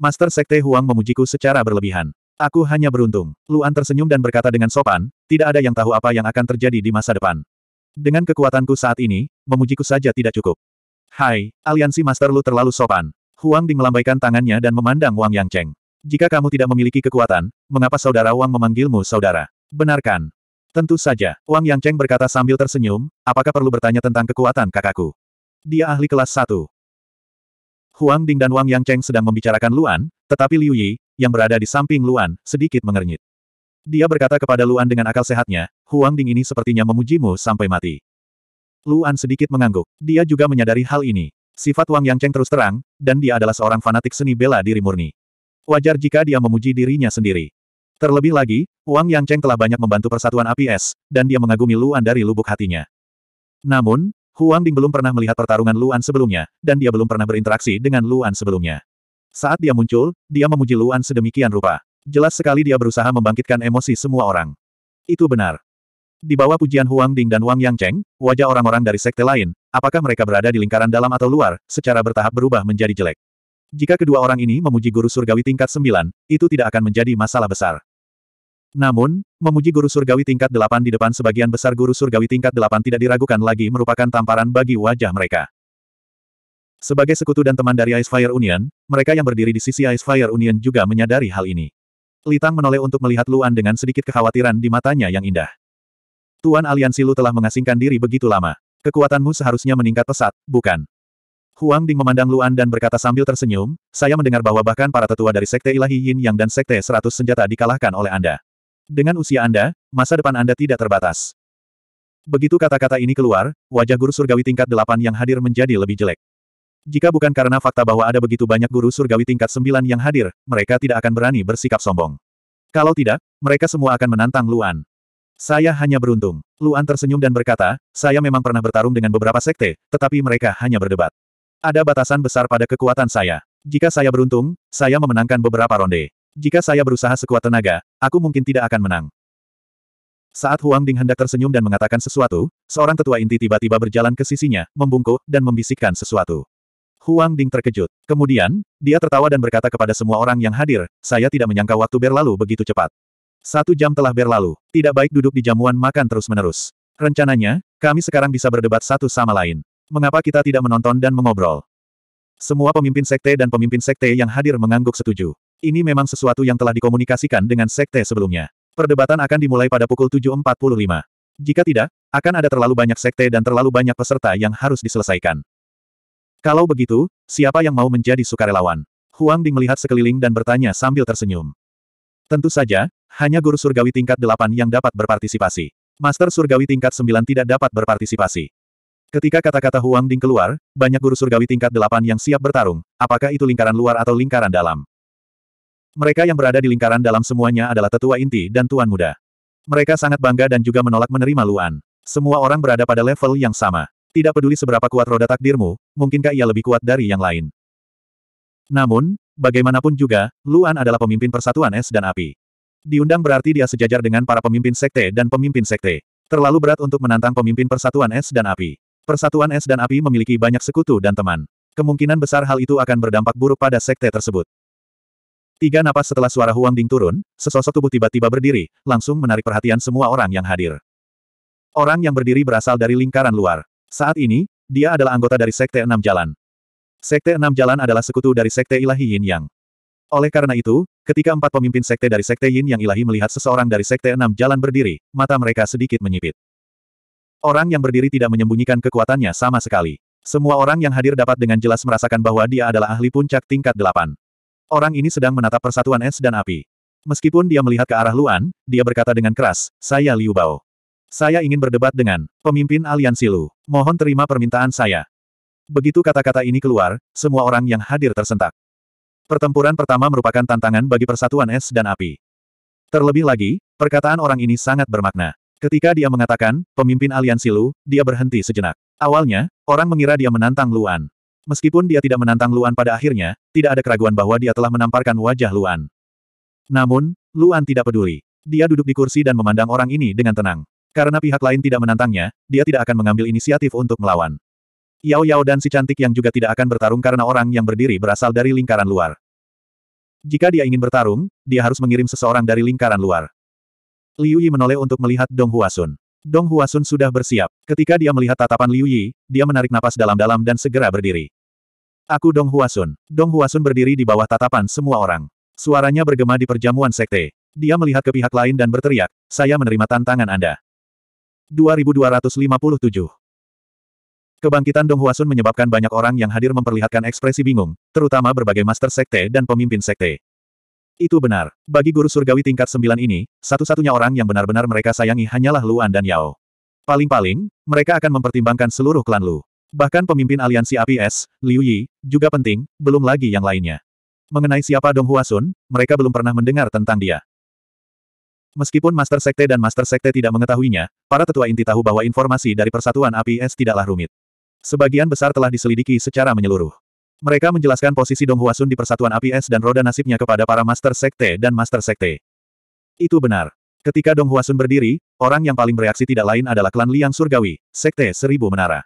Master Sekte Huang memujiku secara berlebihan. Aku hanya beruntung. Luan tersenyum dan berkata dengan sopan, tidak ada yang tahu apa yang akan terjadi di masa depan. Dengan kekuatanku saat ini, memujiku saja tidak cukup. Hai, aliansi Master Lu terlalu sopan. Huang Ding melambaikan tangannya dan memandang Wang Yang Cheng. Jika kamu tidak memiliki kekuatan, mengapa saudara Wang memanggilmu saudara? Benarkan. Tentu saja, Wang Yang Cheng berkata sambil tersenyum, apakah perlu bertanya tentang kekuatan kakakku? Dia ahli kelas 1. Huang Ding dan Wang Yang Cheng sedang membicarakan Luan, tetapi Liu Yi, yang berada di samping Luan, sedikit mengernyit. Dia berkata kepada Luan dengan akal sehatnya, Huang Ding ini sepertinya memujimu sampai mati. Luan sedikit mengangguk. Dia juga menyadari hal ini. Sifat Wang Yang Cheng terus terang, dan dia adalah seorang fanatik seni bela diri murni. Wajar jika dia memuji dirinya sendiri. Terlebih lagi, Wang Yang Cheng telah banyak membantu persatuan APS, dan dia mengagumi Luan dari lubuk hatinya. Namun, Huang Ding belum pernah melihat pertarungan Luan sebelumnya, dan dia belum pernah berinteraksi dengan Luan sebelumnya. Saat dia muncul, dia memuji Luan sedemikian rupa. Jelas sekali dia berusaha membangkitkan emosi semua orang. Itu benar. Di bawah pujian Huang Ding dan Wang Yang Cheng, wajah orang-orang dari sekte lain, apakah mereka berada di lingkaran dalam atau luar, secara bertahap berubah menjadi jelek. Jika kedua orang ini memuji guru surgawi tingkat 9, itu tidak akan menjadi masalah besar. Namun, memuji guru surgawi tingkat 8 di depan sebagian besar guru surgawi tingkat 8 tidak diragukan lagi merupakan tamparan bagi wajah mereka. Sebagai sekutu dan teman dari Ice Fire Union, mereka yang berdiri di sisi Ice Fire Union juga menyadari hal ini. Litang menoleh untuk melihat Luan dengan sedikit kekhawatiran di matanya yang indah. Tuan Aliansi Lu telah mengasingkan diri begitu lama. Kekuatanmu seharusnya meningkat pesat, bukan? Huang Ding memandang Luan dan berkata sambil tersenyum, saya mendengar bahwa bahkan para tetua dari Sekte Ilahi Yin Yang dan Sekte Seratus Senjata dikalahkan oleh Anda. Dengan usia Anda, masa depan Anda tidak terbatas. Begitu kata-kata ini keluar, wajah guru surgawi tingkat delapan yang hadir menjadi lebih jelek. Jika bukan karena fakta bahwa ada begitu banyak guru surgawi tingkat sembilan yang hadir, mereka tidak akan berani bersikap sombong. Kalau tidak, mereka semua akan menantang Luan. Saya hanya beruntung. Luan tersenyum dan berkata, saya memang pernah bertarung dengan beberapa sekte, tetapi mereka hanya berdebat. Ada batasan besar pada kekuatan saya. Jika saya beruntung, saya memenangkan beberapa ronde. Jika saya berusaha sekuat tenaga, aku mungkin tidak akan menang. Saat Huang Ding hendak tersenyum dan mengatakan sesuatu, seorang tetua inti tiba-tiba berjalan ke sisinya, membungkuk, dan membisikkan sesuatu. Huang Ding terkejut. Kemudian, dia tertawa dan berkata kepada semua orang yang hadir, saya tidak menyangka waktu berlalu begitu cepat. Satu jam telah berlalu, tidak baik duduk di jamuan makan terus-menerus. Rencananya, kami sekarang bisa berdebat satu sama lain. Mengapa kita tidak menonton dan mengobrol? Semua pemimpin sekte dan pemimpin sekte yang hadir mengangguk setuju. Ini memang sesuatu yang telah dikomunikasikan dengan sekte sebelumnya. Perdebatan akan dimulai pada pukul 7.45. Jika tidak, akan ada terlalu banyak sekte dan terlalu banyak peserta yang harus diselesaikan. Kalau begitu, siapa yang mau menjadi sukarelawan? Huang Ding melihat sekeliling dan bertanya sambil tersenyum. Tentu saja, hanya guru surgawi tingkat 8 yang dapat berpartisipasi. Master surgawi tingkat 9 tidak dapat berpartisipasi. Ketika kata-kata Huang Ding keluar, banyak guru surgawi tingkat delapan yang siap bertarung, apakah itu lingkaran luar atau lingkaran dalam. Mereka yang berada di lingkaran dalam semuanya adalah tetua inti dan tuan muda. Mereka sangat bangga dan juga menolak menerima Luan. Semua orang berada pada level yang sama. Tidak peduli seberapa kuat roda takdirmu, mungkinkah ia lebih kuat dari yang lain? Namun, bagaimanapun juga, Luan adalah pemimpin persatuan es dan api. Diundang berarti dia sejajar dengan para pemimpin sekte dan pemimpin sekte. Terlalu berat untuk menantang pemimpin persatuan es dan api. Persatuan es dan api memiliki banyak sekutu dan teman. Kemungkinan besar hal itu akan berdampak buruk pada sekte tersebut. Tiga napas setelah suara Huang Ding turun, sesosok tubuh tiba-tiba berdiri, langsung menarik perhatian semua orang yang hadir. Orang yang berdiri berasal dari lingkaran luar. Saat ini, dia adalah anggota dari Sekte Enam Jalan. Sekte Enam Jalan adalah sekutu dari Sekte Ilahi Yin Yang. Oleh karena itu, ketika empat pemimpin Sekte dari Sekte Yin Yang Ilahi melihat seseorang dari Sekte Enam Jalan berdiri, mata mereka sedikit menyipit. Orang yang berdiri tidak menyembunyikan kekuatannya sama sekali. Semua orang yang hadir dapat dengan jelas merasakan bahwa dia adalah ahli puncak tingkat delapan. Orang ini sedang menatap persatuan es dan api. Meskipun dia melihat ke arah Luan, dia berkata dengan keras, saya Liu Bao. Saya ingin berdebat dengan pemimpin aliansi Lu. Mohon terima permintaan saya. Begitu kata-kata ini keluar, semua orang yang hadir tersentak. Pertempuran pertama merupakan tantangan bagi persatuan es dan api. Terlebih lagi, perkataan orang ini sangat bermakna. Ketika dia mengatakan, pemimpin aliansi Lu, dia berhenti sejenak. Awalnya, orang mengira dia menantang Luan. Meskipun dia tidak menantang Luan pada akhirnya, tidak ada keraguan bahwa dia telah menamparkan wajah Luan. Namun, Luan tidak peduli. Dia duduk di kursi dan memandang orang ini dengan tenang. Karena pihak lain tidak menantangnya, dia tidak akan mengambil inisiatif untuk melawan. Yao Yao dan si cantik yang juga tidak akan bertarung karena orang yang berdiri berasal dari lingkaran luar. Jika dia ingin bertarung, dia harus mengirim seseorang dari lingkaran luar. Liu Yi menoleh untuk melihat Dong Huasun. Dong Huasun sudah bersiap. Ketika dia melihat tatapan Liu Yi, dia menarik napas dalam-dalam dan segera berdiri. Aku Dong Huasun. Dong Huasun berdiri di bawah tatapan semua orang. Suaranya bergema di perjamuan sekte. Dia melihat ke pihak lain dan berteriak, saya menerima tantangan Anda. 2257. Kebangkitan Dong Huasun menyebabkan banyak orang yang hadir memperlihatkan ekspresi bingung, terutama berbagai master sekte dan pemimpin sekte. Itu benar. Bagi guru surgawi tingkat 9 ini, satu-satunya orang yang benar-benar mereka sayangi hanyalah Luan dan Yao. Paling-paling, mereka akan mempertimbangkan seluruh klan Lu. Bahkan pemimpin aliansi APS, Liu Yi, juga penting, belum lagi yang lainnya. Mengenai siapa Dong Huasun, mereka belum pernah mendengar tentang dia. Meskipun Master Sekte dan Master Sekte tidak mengetahuinya, para tetua inti tahu bahwa informasi dari Persatuan Api Es tidaklah rumit. Sebagian besar telah diselidiki secara menyeluruh. Mereka menjelaskan posisi Dong Huasun di Persatuan Api Es dan roda nasibnya kepada para Master Sekte dan Master Sekte. Itu benar. Ketika Dong Huasun berdiri, orang yang paling bereaksi tidak lain adalah klan Liang Surgawi, Sekte Seribu Menara.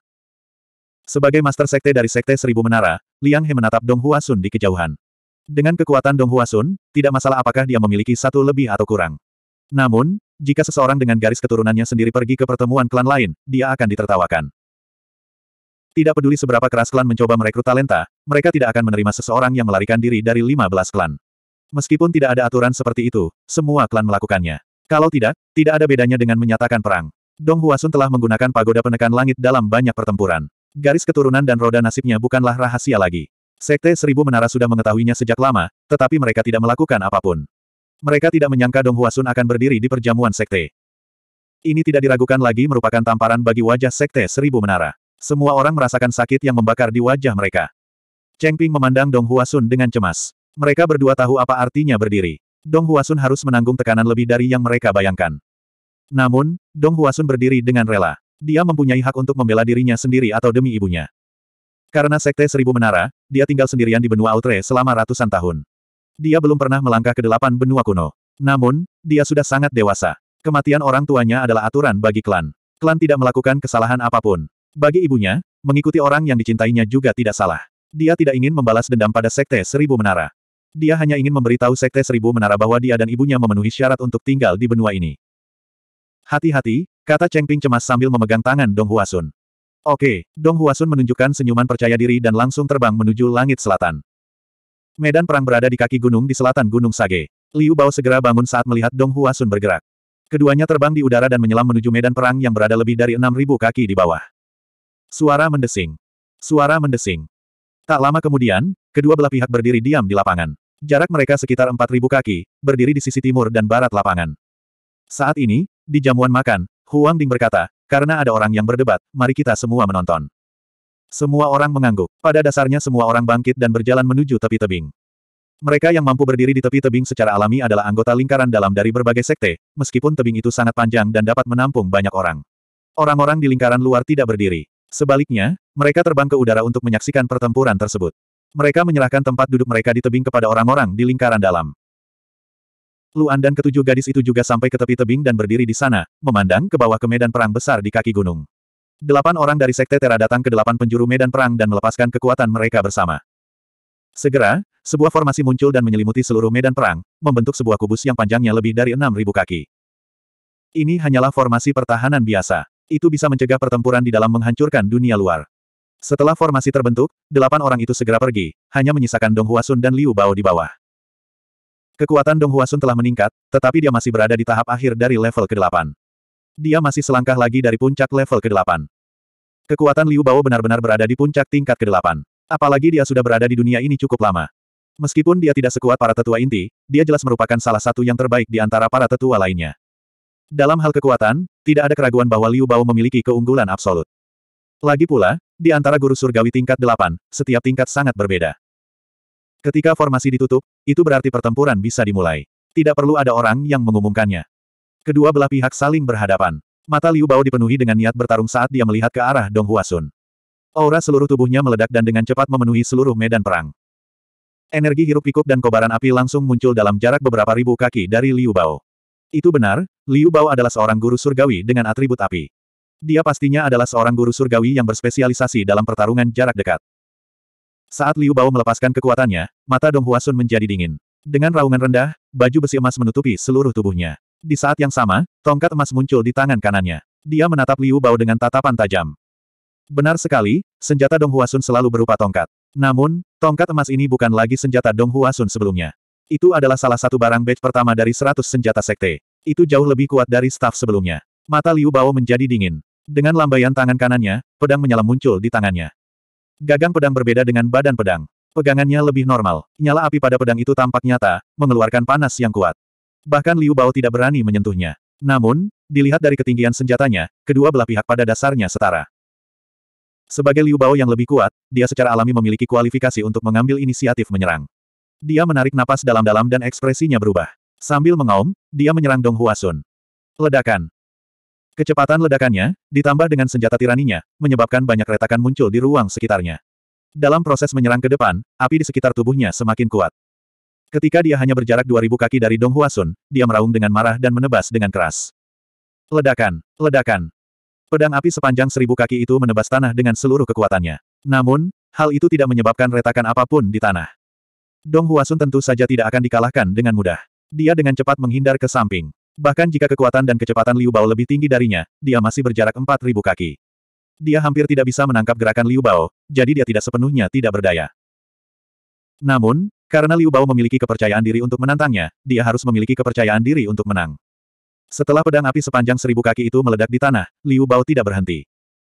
Sebagai Master Sekte dari Sekte Seribu Menara, Liang He menatap Dong Huasun di kejauhan. Dengan kekuatan Dong Huasun, tidak masalah apakah dia memiliki satu lebih atau kurang. Namun, jika seseorang dengan garis keturunannya sendiri pergi ke pertemuan klan lain, dia akan ditertawakan. Tidak peduli seberapa keras klan mencoba merekrut talenta, mereka tidak akan menerima seseorang yang melarikan diri dari 15 klan. Meskipun tidak ada aturan seperti itu, semua klan melakukannya. Kalau tidak, tidak ada bedanya dengan menyatakan perang. Dong Huasun telah menggunakan pagoda penekan langit dalam banyak pertempuran. Garis keturunan dan roda nasibnya bukanlah rahasia lagi. Sekte Seribu Menara sudah mengetahuinya sejak lama, tetapi mereka tidak melakukan apapun. Mereka tidak menyangka Dong Huasun akan berdiri di perjamuan sekte. Ini tidak diragukan lagi merupakan tamparan bagi wajah sekte seribu menara. Semua orang merasakan sakit yang membakar di wajah mereka. Cheng Ping memandang Dong Huasun dengan cemas. Mereka berdua tahu apa artinya berdiri. Dong Huasun harus menanggung tekanan lebih dari yang mereka bayangkan. Namun, Dong Huasun berdiri dengan rela. Dia mempunyai hak untuk membela dirinya sendiri atau demi ibunya. Karena Sekte Seribu Menara, dia tinggal sendirian di benua Outre selama ratusan tahun. Dia belum pernah melangkah ke delapan benua kuno. Namun, dia sudah sangat dewasa. Kematian orang tuanya adalah aturan bagi klan. Klan tidak melakukan kesalahan apapun. Bagi ibunya, mengikuti orang yang dicintainya juga tidak salah. Dia tidak ingin membalas dendam pada Sekte Seribu Menara. Dia hanya ingin memberitahu Sekte Seribu Menara bahwa dia dan ibunya memenuhi syarat untuk tinggal di benua ini. Hati-hati, kata Cheng Ping cemas sambil memegang tangan Dong Huasun. Oke, Dong Huasun menunjukkan senyuman percaya diri dan langsung terbang menuju langit selatan. Medan perang berada di kaki gunung di selatan Gunung Sage. Liu Bao segera bangun saat melihat Dong Hua Sun bergerak. Keduanya terbang di udara dan menyelam menuju medan perang yang berada lebih dari 6.000 kaki di bawah. Suara mendesing. Suara mendesing. Tak lama kemudian, kedua belah pihak berdiri diam di lapangan. Jarak mereka sekitar 4.000 kaki, berdiri di sisi timur dan barat lapangan. Saat ini, di jamuan makan, Huang Ding berkata, karena ada orang yang berdebat, mari kita semua menonton. Semua orang mengangguk. Pada dasarnya semua orang bangkit dan berjalan menuju tepi tebing. Mereka yang mampu berdiri di tepi tebing secara alami adalah anggota lingkaran dalam dari berbagai sekte, meskipun tebing itu sangat panjang dan dapat menampung banyak orang. Orang-orang di lingkaran luar tidak berdiri. Sebaliknya, mereka terbang ke udara untuk menyaksikan pertempuran tersebut. Mereka menyerahkan tempat duduk mereka di tebing kepada orang-orang di lingkaran dalam. Luan dan ketujuh gadis itu juga sampai ke tepi tebing dan berdiri di sana, memandang ke bawah ke medan perang besar di kaki gunung. Delapan orang dari Sekte Tera datang ke delapan penjuru medan perang dan melepaskan kekuatan mereka bersama. Segera, sebuah formasi muncul dan menyelimuti seluruh medan perang, membentuk sebuah kubus yang panjangnya lebih dari enam ribu kaki. Ini hanyalah formasi pertahanan biasa. Itu bisa mencegah pertempuran di dalam menghancurkan dunia luar. Setelah formasi terbentuk, delapan orang itu segera pergi, hanya menyisakan Dong Huasun dan Liu Bao di bawah. Kekuatan Dong Huasun telah meningkat, tetapi dia masih berada di tahap akhir dari level ke-8. Dia masih selangkah lagi dari puncak level ke-8. Kekuatan Liu Bao benar-benar berada di puncak tingkat ke-8. Apalagi dia sudah berada di dunia ini cukup lama. Meskipun dia tidak sekuat para tetua inti, dia jelas merupakan salah satu yang terbaik di antara para tetua lainnya. Dalam hal kekuatan, tidak ada keraguan bahwa Liu Bao memiliki keunggulan absolut. Lagi pula, di antara guru surgawi tingkat 8, setiap tingkat sangat berbeda. Ketika formasi ditutup, itu berarti pertempuran bisa dimulai. Tidak perlu ada orang yang mengumumkannya. Kedua belah pihak saling berhadapan. Mata Liu Bao dipenuhi dengan niat bertarung saat dia melihat ke arah Dong Huasun. Aura seluruh tubuhnya meledak dan dengan cepat memenuhi seluruh medan perang. Energi hirup-pikuk dan kobaran api langsung muncul dalam jarak beberapa ribu kaki dari Liu Bao. Itu benar, Liu Bao adalah seorang guru surgawi dengan atribut api. Dia pastinya adalah seorang guru surgawi yang berspesialisasi dalam pertarungan jarak dekat. Saat Liu Bao melepaskan kekuatannya, mata Dong Huasun menjadi dingin. Dengan raungan rendah, baju besi emas menutupi seluruh tubuhnya. Di saat yang sama, tongkat emas muncul di tangan kanannya. Dia menatap Liu Bao dengan tatapan tajam. Benar sekali, senjata Dong Huasun selalu berupa tongkat. Namun, tongkat emas ini bukan lagi senjata Dong Huasun sebelumnya. Itu adalah salah satu barang batch pertama dari 100 senjata sekte. Itu jauh lebih kuat dari staf sebelumnya. Mata Liu Bao menjadi dingin. Dengan lambaian tangan kanannya, pedang menyala muncul di tangannya. Gagang pedang berbeda dengan badan pedang. Pegangannya lebih normal. Nyala api pada pedang itu tampak nyata, mengeluarkan panas yang kuat. Bahkan Liu Bao tidak berani menyentuhnya. Namun, dilihat dari ketinggian senjatanya, kedua belah pihak pada dasarnya setara. Sebagai Liu Bao yang lebih kuat, dia secara alami memiliki kualifikasi untuk mengambil inisiatif menyerang. Dia menarik napas dalam-dalam dan ekspresinya berubah. Sambil mengaum, dia menyerang Dong Huasun. Ledakan. Kecepatan ledakannya, ditambah dengan senjata tiraninya, menyebabkan banyak retakan muncul di ruang sekitarnya. Dalam proses menyerang ke depan, api di sekitar tubuhnya semakin kuat. Ketika dia hanya berjarak 2000 kaki dari Dong Huasun, dia meraung dengan marah dan menebas dengan keras. Ledakan! Ledakan! Pedang api sepanjang seribu kaki itu menebas tanah dengan seluruh kekuatannya. Namun, hal itu tidak menyebabkan retakan apapun di tanah. Dong Huasun tentu saja tidak akan dikalahkan dengan mudah. Dia dengan cepat menghindar ke samping. Bahkan jika kekuatan dan kecepatan Liu Bao lebih tinggi darinya, dia masih berjarak 4000 kaki. Dia hampir tidak bisa menangkap gerakan Liu Bao, jadi dia tidak sepenuhnya tidak berdaya. Namun, karena Liu Bao memiliki kepercayaan diri untuk menantangnya, dia harus memiliki kepercayaan diri untuk menang. Setelah pedang api sepanjang seribu kaki itu meledak di tanah, Liu Bao tidak berhenti.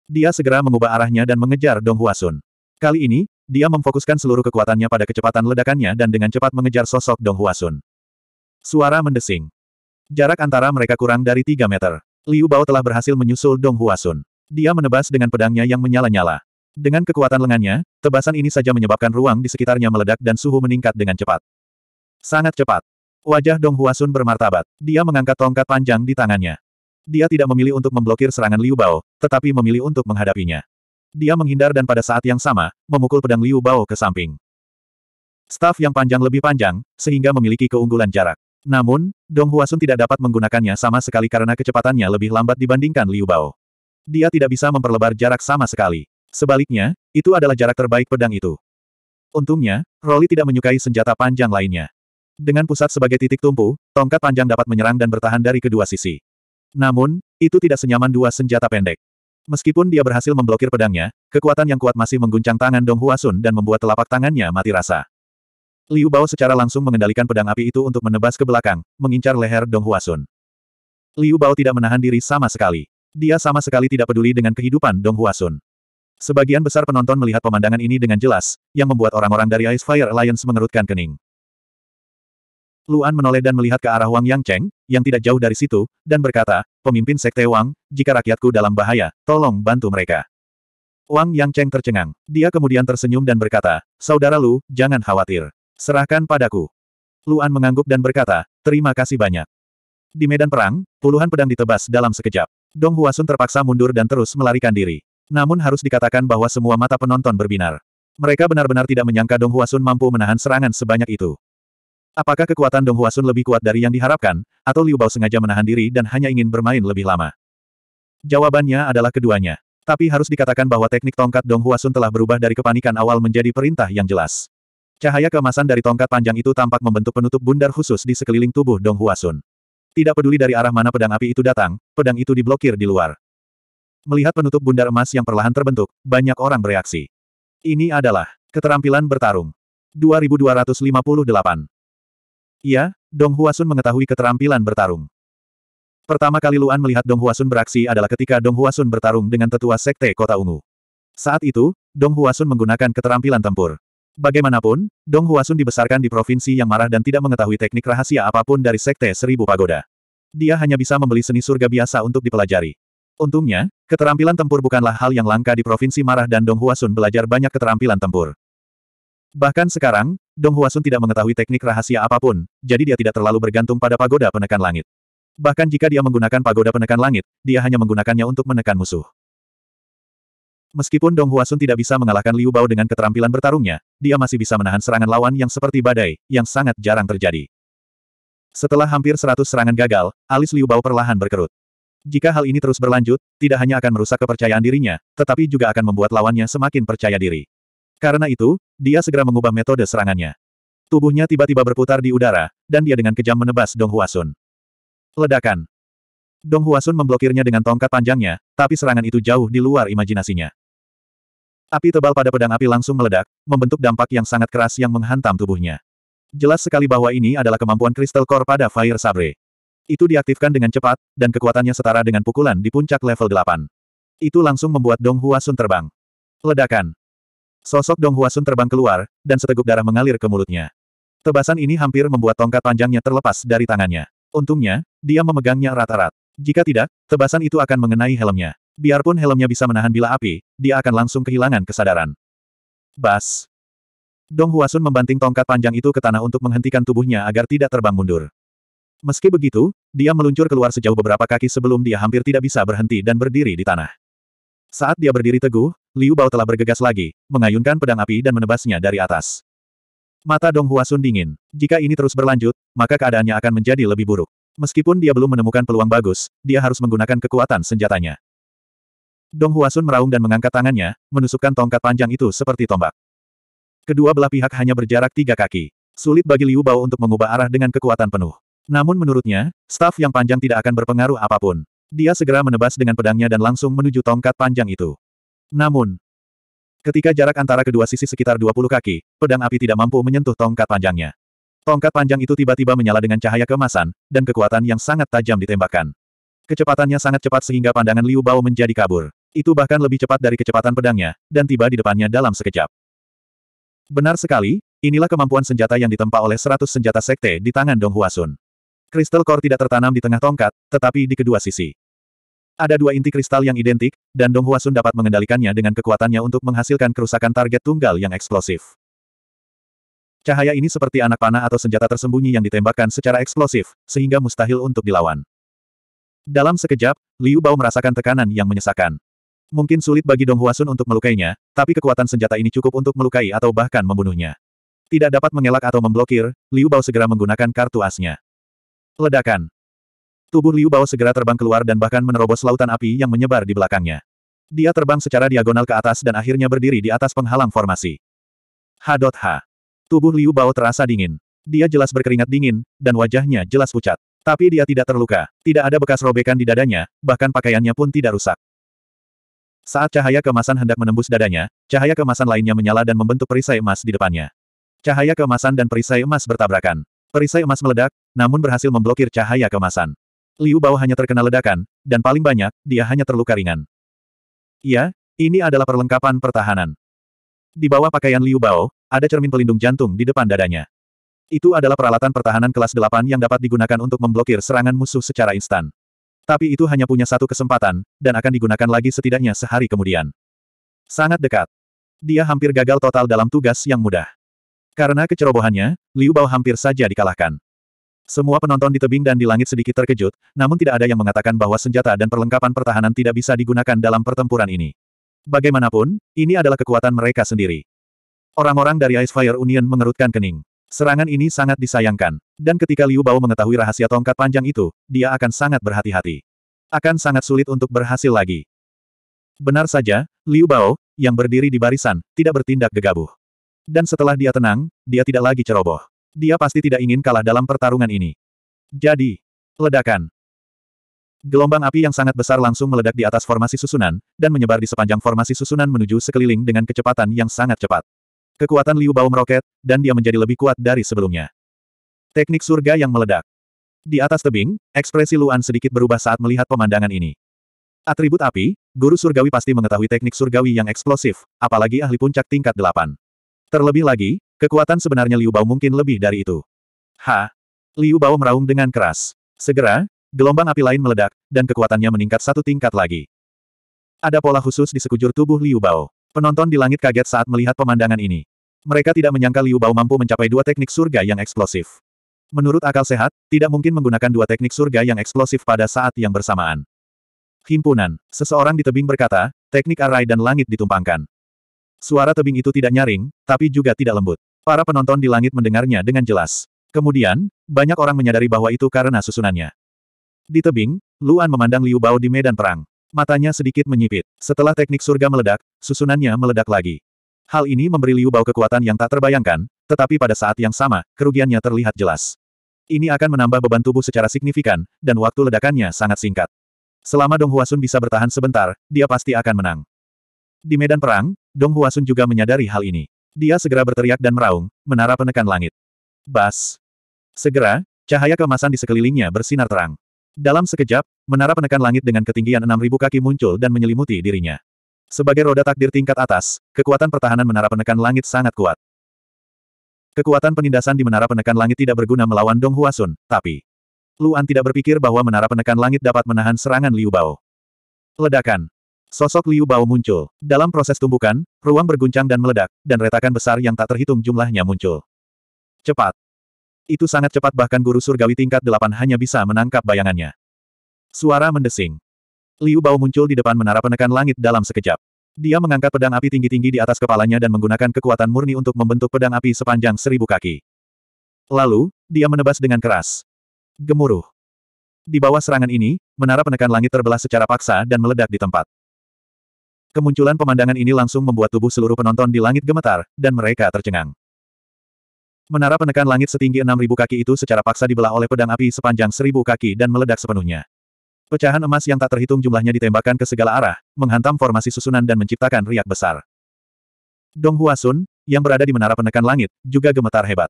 Dia segera mengubah arahnya dan mengejar Dong Huasun. Kali ini, dia memfokuskan seluruh kekuatannya pada kecepatan ledakannya dan dengan cepat mengejar sosok Dong Huasun. Suara mendesing. Jarak antara mereka kurang dari 3 meter. Liu Bao telah berhasil menyusul Dong Huasun. Dia menebas dengan pedangnya yang menyala-nyala. Dengan kekuatan lengannya, tebasan ini saja menyebabkan ruang di sekitarnya meledak dan suhu meningkat dengan cepat. Sangat cepat. Wajah Dong Huasun bermartabat. Dia mengangkat tongkat panjang di tangannya. Dia tidak memilih untuk memblokir serangan Liu Bao, tetapi memilih untuk menghadapinya. Dia menghindar dan pada saat yang sama, memukul pedang Liu Bao ke samping. Staf yang panjang lebih panjang, sehingga memiliki keunggulan jarak. Namun, Dong Huasun tidak dapat menggunakannya sama sekali karena kecepatannya lebih lambat dibandingkan Liu Bao. Dia tidak bisa memperlebar jarak sama sekali. Sebaliknya, itu adalah jarak terbaik pedang itu. Untungnya, Rolly tidak menyukai senjata panjang lainnya. Dengan pusat sebagai titik tumpu, tongkat panjang dapat menyerang dan bertahan dari kedua sisi. Namun, itu tidak senyaman dua senjata pendek. Meskipun dia berhasil memblokir pedangnya, kekuatan yang kuat masih mengguncang tangan Dong Huasun dan membuat telapak tangannya mati rasa. Liu Bao secara langsung mengendalikan pedang api itu untuk menebas ke belakang, mengincar leher Dong Huasun. Liu Bao tidak menahan diri sama sekali. Dia sama sekali tidak peduli dengan kehidupan Dong Huasun. Sebagian besar penonton melihat pemandangan ini dengan jelas, yang membuat orang-orang dari Ice Fire Alliance mengerutkan kening. Luan menoleh dan melihat ke arah Wang Yang Cheng, yang tidak jauh dari situ, dan berkata, pemimpin Sekte Wang, jika rakyatku dalam bahaya, tolong bantu mereka. Wang Yang Cheng tercengang. Dia kemudian tersenyum dan berkata, Saudara Lu, jangan khawatir. Serahkan padaku. Luan mengangguk dan berkata, terima kasih banyak. Di medan perang, puluhan pedang ditebas dalam sekejap. Dong Huasun terpaksa mundur dan terus melarikan diri. Namun harus dikatakan bahwa semua mata penonton berbinar. Mereka benar-benar tidak menyangka Dong Huasun mampu menahan serangan sebanyak itu. Apakah kekuatan Dong Huasun lebih kuat dari yang diharapkan, atau Liu Bao sengaja menahan diri dan hanya ingin bermain lebih lama? Jawabannya adalah keduanya. Tapi harus dikatakan bahwa teknik tongkat Dong Huasun telah berubah dari kepanikan awal menjadi perintah yang jelas. Cahaya kemasan dari tongkat panjang itu tampak membentuk penutup bundar khusus di sekeliling tubuh Dong Huasun. Tidak peduli dari arah mana pedang api itu datang, pedang itu diblokir di luar. Melihat penutup bundar emas yang perlahan terbentuk, banyak orang bereaksi. Ini adalah keterampilan bertarung. 2258. Iya, Dong Huasun mengetahui keterampilan bertarung. Pertama kali Luan melihat Dong Huasun beraksi adalah ketika Dong Huasun bertarung dengan tetua sekte Kota Ungu. Saat itu, Dong Huasun menggunakan keterampilan tempur. Bagaimanapun, Dong Huasun dibesarkan di provinsi yang marah dan tidak mengetahui teknik rahasia apapun dari sekte Seribu Pagoda. Dia hanya bisa membeli seni surga biasa untuk dipelajari. Untungnya, Keterampilan tempur bukanlah hal yang langka di Provinsi Marah dan Dong Huasun belajar banyak keterampilan tempur. Bahkan sekarang, Dong Huasun tidak mengetahui teknik rahasia apapun, jadi dia tidak terlalu bergantung pada pagoda penekan langit. Bahkan jika dia menggunakan pagoda penekan langit, dia hanya menggunakannya untuk menekan musuh. Meskipun Dong Huasun tidak bisa mengalahkan Liu Bao dengan keterampilan bertarungnya, dia masih bisa menahan serangan lawan yang seperti badai, yang sangat jarang terjadi. Setelah hampir seratus serangan gagal, alis Liu Bao perlahan berkerut. Jika hal ini terus berlanjut, tidak hanya akan merusak kepercayaan dirinya, tetapi juga akan membuat lawannya semakin percaya diri. Karena itu, dia segera mengubah metode serangannya. Tubuhnya tiba-tiba berputar di udara, dan dia dengan kejam menebas Dong Huasun. Ledakan. Dong Huasun memblokirnya dengan tongkat panjangnya, tapi serangan itu jauh di luar imajinasinya. Api tebal pada pedang api langsung meledak, membentuk dampak yang sangat keras yang menghantam tubuhnya. Jelas sekali bahwa ini adalah kemampuan kristal core pada Fire Sabre. Itu diaktifkan dengan cepat, dan kekuatannya setara dengan pukulan di puncak level 8. Itu langsung membuat Dong Huasun terbang. Ledakan. Sosok Dong Huasun terbang keluar, dan seteguk darah mengalir ke mulutnya. Tebasan ini hampir membuat tongkat panjangnya terlepas dari tangannya. Untungnya, dia memegangnya rata-rata. Jika tidak, tebasan itu akan mengenai helmnya. Biarpun helmnya bisa menahan bila api, dia akan langsung kehilangan kesadaran. Bas. Dong Huasun membanting tongkat panjang itu ke tanah untuk menghentikan tubuhnya agar tidak terbang mundur. Meski begitu, dia meluncur keluar sejauh beberapa kaki sebelum dia hampir tidak bisa berhenti dan berdiri di tanah. Saat dia berdiri teguh, Liu Bao telah bergegas lagi, mengayunkan pedang api dan menebasnya dari atas. Mata Dong Huasun dingin. Jika ini terus berlanjut, maka keadaannya akan menjadi lebih buruk. Meskipun dia belum menemukan peluang bagus, dia harus menggunakan kekuatan senjatanya. Dong Huasun meraung dan mengangkat tangannya, menusukkan tongkat panjang itu seperti tombak. Kedua belah pihak hanya berjarak tiga kaki. Sulit bagi Liu Bao untuk mengubah arah dengan kekuatan penuh. Namun menurutnya, staf yang panjang tidak akan berpengaruh apapun. Dia segera menebas dengan pedangnya dan langsung menuju tongkat panjang itu. Namun, ketika jarak antara kedua sisi sekitar 20 kaki, pedang api tidak mampu menyentuh tongkat panjangnya. Tongkat panjang itu tiba-tiba menyala dengan cahaya kemasan, dan kekuatan yang sangat tajam ditembakkan. Kecepatannya sangat cepat sehingga pandangan Liu Bao menjadi kabur. Itu bahkan lebih cepat dari kecepatan pedangnya, dan tiba di depannya dalam sekejap. Benar sekali, inilah kemampuan senjata yang ditempa oleh seratus senjata sekte di tangan Dong Huasun. Kristal core tidak tertanam di tengah tongkat, tetapi di kedua sisi. Ada dua inti kristal yang identik, dan Dong Huasun dapat mengendalikannya dengan kekuatannya untuk menghasilkan kerusakan target tunggal yang eksplosif. Cahaya ini seperti anak panah atau senjata tersembunyi yang ditembakkan secara eksplosif, sehingga mustahil untuk dilawan. Dalam sekejap, Liu Bao merasakan tekanan yang menyesakan. Mungkin sulit bagi Dong Huasun untuk melukainya, tapi kekuatan senjata ini cukup untuk melukai atau bahkan membunuhnya. Tidak dapat mengelak atau memblokir, Liu Bao segera menggunakan kartu asnya. Ledakan. Tubuh Liu Bao segera terbang keluar dan bahkan menerobos lautan api yang menyebar di belakangnya. Dia terbang secara diagonal ke atas dan akhirnya berdiri di atas penghalang formasi. Hadot ha. Tubuh Liu Bao terasa dingin. Dia jelas berkeringat dingin, dan wajahnya jelas pucat. Tapi dia tidak terluka. Tidak ada bekas robekan di dadanya, bahkan pakaiannya pun tidak rusak. Saat cahaya kemasan hendak menembus dadanya, cahaya kemasan lainnya menyala dan membentuk perisai emas di depannya. Cahaya kemasan dan perisai emas bertabrakan. Perisai emas meledak, namun berhasil memblokir cahaya kemasan. Liu Bao hanya terkena ledakan, dan paling banyak, dia hanya terluka ringan. Ya, ini adalah perlengkapan pertahanan. Di bawah pakaian Liu Bao, ada cermin pelindung jantung di depan dadanya. Itu adalah peralatan pertahanan kelas 8 yang dapat digunakan untuk memblokir serangan musuh secara instan. Tapi itu hanya punya satu kesempatan, dan akan digunakan lagi setidaknya sehari kemudian. Sangat dekat. Dia hampir gagal total dalam tugas yang mudah. Karena kecerobohannya, Liu Bao hampir saja dikalahkan. Semua penonton di tebing dan di langit sedikit terkejut, namun tidak ada yang mengatakan bahwa senjata dan perlengkapan pertahanan tidak bisa digunakan dalam pertempuran ini. Bagaimanapun, ini adalah kekuatan mereka sendiri. Orang-orang dari Ice Fire Union mengerutkan kening. Serangan ini sangat disayangkan. Dan ketika Liu Bao mengetahui rahasia tongkat panjang itu, dia akan sangat berhati-hati. Akan sangat sulit untuk berhasil lagi. Benar saja, Liu Bao, yang berdiri di barisan, tidak bertindak gegabah. Dan setelah dia tenang, dia tidak lagi ceroboh. Dia pasti tidak ingin kalah dalam pertarungan ini. Jadi, ledakan. Gelombang api yang sangat besar langsung meledak di atas formasi susunan, dan menyebar di sepanjang formasi susunan menuju sekeliling dengan kecepatan yang sangat cepat. Kekuatan Liu Bao meroket, dan dia menjadi lebih kuat dari sebelumnya. Teknik surga yang meledak. Di atas tebing, ekspresi Luan sedikit berubah saat melihat pemandangan ini. Atribut api, guru surgawi pasti mengetahui teknik surgawi yang eksplosif, apalagi ahli puncak tingkat delapan. Terlebih lagi, Kekuatan sebenarnya Liu Bao mungkin lebih dari itu. Ha! Liu Bao meraung dengan keras. Segera, gelombang api lain meledak, dan kekuatannya meningkat satu tingkat lagi. Ada pola khusus di sekujur tubuh Liu Bao. Penonton di langit kaget saat melihat pemandangan ini. Mereka tidak menyangka Liu Bao mampu mencapai dua teknik surga yang eksplosif. Menurut akal sehat, tidak mungkin menggunakan dua teknik surga yang eksplosif pada saat yang bersamaan. Himpunan, seseorang di tebing berkata, teknik arai dan langit ditumpangkan. Suara tebing itu tidak nyaring, tapi juga tidak lembut. Para penonton di langit mendengarnya dengan jelas. Kemudian, banyak orang menyadari bahwa itu karena susunannya. Di tebing, Luan memandang Liu Bao di medan perang. Matanya sedikit menyipit. Setelah teknik surga meledak, susunannya meledak lagi. Hal ini memberi Liu Bao kekuatan yang tak terbayangkan, tetapi pada saat yang sama, kerugiannya terlihat jelas. Ini akan menambah beban tubuh secara signifikan, dan waktu ledakannya sangat singkat. Selama Dong Huasun bisa bertahan sebentar, dia pasti akan menang. Di medan perang, Dong Huasun juga menyadari hal ini. Dia segera berteriak dan meraung, menara penekan langit. Bas! Segera, cahaya kemasan di sekelilingnya bersinar terang. Dalam sekejap, menara penekan langit dengan ketinggian 6.000 kaki muncul dan menyelimuti dirinya. Sebagai roda takdir tingkat atas, kekuatan pertahanan menara penekan langit sangat kuat. Kekuatan penindasan di menara penekan langit tidak berguna melawan Dong Huasun, tapi... Luan tidak berpikir bahwa menara penekan langit dapat menahan serangan Liu Bao. Ledakan. Sosok Liu Bao muncul. Dalam proses tumbukan, ruang berguncang dan meledak, dan retakan besar yang tak terhitung jumlahnya muncul. Cepat. Itu sangat cepat bahkan guru surgawi tingkat delapan hanya bisa menangkap bayangannya. Suara mendesing. Liu Bao muncul di depan menara penekan langit dalam sekejap. Dia mengangkat pedang api tinggi-tinggi di atas kepalanya dan menggunakan kekuatan murni untuk membentuk pedang api sepanjang seribu kaki. Lalu, dia menebas dengan keras. Gemuruh. Di bawah serangan ini, menara penekan langit terbelah secara paksa dan meledak di tempat. Kemunculan pemandangan ini langsung membuat tubuh seluruh penonton di langit gemetar, dan mereka tercengang. Menara penekan langit setinggi 6.000 kaki itu secara paksa dibelah oleh pedang api sepanjang 1.000 kaki dan meledak sepenuhnya. Pecahan emas yang tak terhitung jumlahnya ditembakkan ke segala arah, menghantam formasi susunan dan menciptakan riak besar. Dong Huasun, yang berada di menara penekan langit, juga gemetar hebat.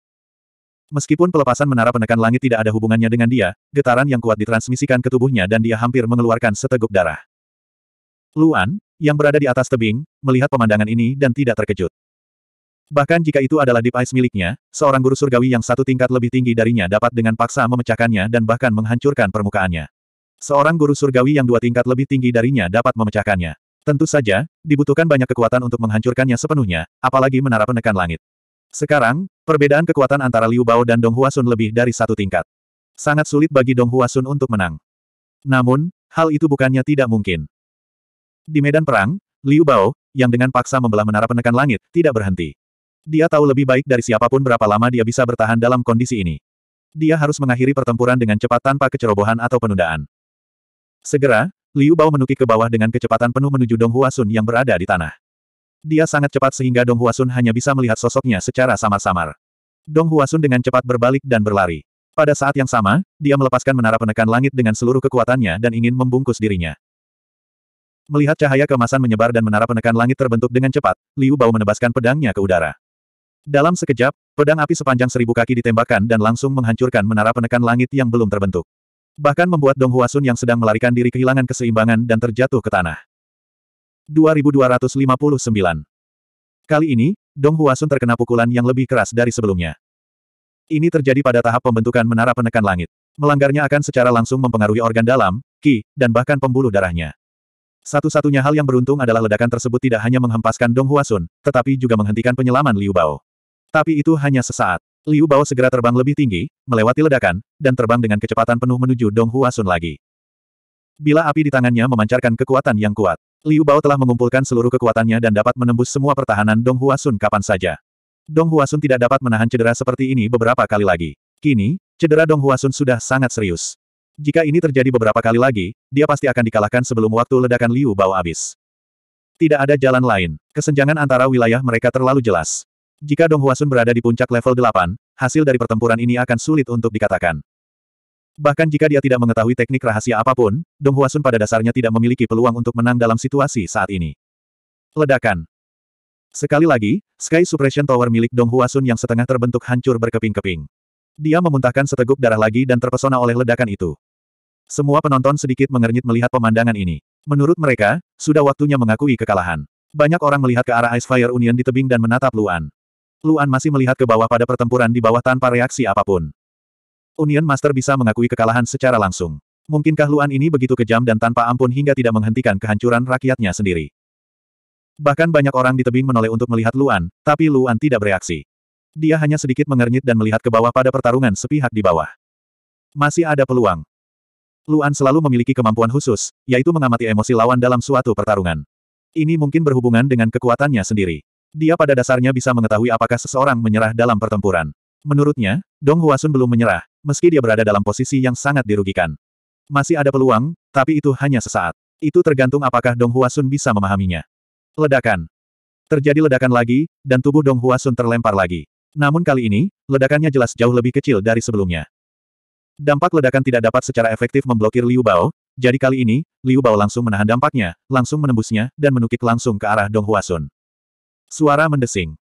Meskipun pelepasan menara penekan langit tidak ada hubungannya dengan dia, getaran yang kuat ditransmisikan ke tubuhnya dan dia hampir mengeluarkan seteguk darah. Luan, yang berada di atas tebing, melihat pemandangan ini dan tidak terkejut. Bahkan jika itu adalah Deep Ice miliknya, seorang guru surgawi yang satu tingkat lebih tinggi darinya dapat dengan paksa memecahkannya dan bahkan menghancurkan permukaannya. Seorang guru surgawi yang dua tingkat lebih tinggi darinya dapat memecahkannya. Tentu saja, dibutuhkan banyak kekuatan untuk menghancurkannya sepenuhnya, apalagi menara penekan langit. Sekarang, perbedaan kekuatan antara Liu Bao dan Dong Huasun lebih dari satu tingkat. Sangat sulit bagi Dong Huasun untuk menang. Namun, hal itu bukannya tidak mungkin. Di medan perang, Liu Bao, yang dengan paksa membelah menara penekan langit, tidak berhenti. Dia tahu lebih baik dari siapapun berapa lama dia bisa bertahan dalam kondisi ini. Dia harus mengakhiri pertempuran dengan cepat tanpa kecerobohan atau penundaan. Segera, Liu Bao menukik ke bawah dengan kecepatan penuh menuju Dong Huasun yang berada di tanah. Dia sangat cepat sehingga Dong Huasun hanya bisa melihat sosoknya secara samar-samar. Dong Huasun dengan cepat berbalik dan berlari. Pada saat yang sama, dia melepaskan menara penekan langit dengan seluruh kekuatannya dan ingin membungkus dirinya. Melihat cahaya kemasan menyebar dan menara penekan langit terbentuk dengan cepat, Liu Bao menebaskan pedangnya ke udara. Dalam sekejap, pedang api sepanjang seribu kaki ditembakkan dan langsung menghancurkan menara penekan langit yang belum terbentuk. Bahkan membuat Dong Huasun yang sedang melarikan diri kehilangan keseimbangan dan terjatuh ke tanah. 2259 Kali ini, Dong Huasun terkena pukulan yang lebih keras dari sebelumnya. Ini terjadi pada tahap pembentukan menara penekan langit. Melanggarnya akan secara langsung mempengaruhi organ dalam, ki, dan bahkan pembuluh darahnya. Satu-satunya hal yang beruntung adalah ledakan tersebut tidak hanya menghempaskan Dong Huasun, tetapi juga menghentikan penyelaman Liu Bao. Tapi itu hanya sesaat. Liu Bao segera terbang lebih tinggi, melewati ledakan, dan terbang dengan kecepatan penuh menuju Dong Huasun lagi. Bila api di tangannya memancarkan kekuatan yang kuat, Liu Bao telah mengumpulkan seluruh kekuatannya dan dapat menembus semua pertahanan Dong Huasun kapan saja. Dong Huasun tidak dapat menahan cedera seperti ini beberapa kali lagi. Kini, cedera Dong Huasun sudah sangat serius. Jika ini terjadi beberapa kali lagi, dia pasti akan dikalahkan sebelum waktu ledakan Liu Bao habis. Tidak ada jalan lain. Kesenjangan antara wilayah mereka terlalu jelas. Jika Dong Huasun berada di puncak level 8, hasil dari pertempuran ini akan sulit untuk dikatakan. Bahkan jika dia tidak mengetahui teknik rahasia apapun, Dong Huasun pada dasarnya tidak memiliki peluang untuk menang dalam situasi saat ini. Ledakan. Sekali lagi, Sky Suppression Tower milik Dong Huasun yang setengah terbentuk hancur berkeping-keping. Dia memuntahkan seteguk darah lagi dan terpesona oleh ledakan itu. Semua penonton sedikit mengernyit melihat pemandangan ini. Menurut mereka, sudah waktunya mengakui kekalahan. Banyak orang melihat ke arah Icefire Union di tebing dan menatap Luan. Luan masih melihat ke bawah pada pertempuran di bawah tanpa reaksi apapun. Union Master bisa mengakui kekalahan secara langsung. Mungkinkah Luan ini begitu kejam dan tanpa ampun hingga tidak menghentikan kehancuran rakyatnya sendiri? Bahkan banyak orang di tebing menoleh untuk melihat Luan, tapi Luan tidak bereaksi. Dia hanya sedikit mengernyit dan melihat ke bawah pada pertarungan sepihak di bawah. Masih ada peluang. Luan selalu memiliki kemampuan khusus, yaitu mengamati emosi lawan dalam suatu pertarungan. Ini mungkin berhubungan dengan kekuatannya sendiri. Dia pada dasarnya bisa mengetahui apakah seseorang menyerah dalam pertempuran. Menurutnya, Dong Huasun belum menyerah, meski dia berada dalam posisi yang sangat dirugikan. Masih ada peluang, tapi itu hanya sesaat. Itu tergantung apakah Dong Huasun bisa memahaminya. Ledakan. Terjadi ledakan lagi, dan tubuh Dong Huasun terlempar lagi. Namun kali ini, ledakannya jelas jauh lebih kecil dari sebelumnya. Dampak ledakan tidak dapat secara efektif memblokir Liu Bao, jadi kali ini, Liu Bao langsung menahan dampaknya, langsung menembusnya, dan menukik langsung ke arah Dong Huasun. Suara mendesing.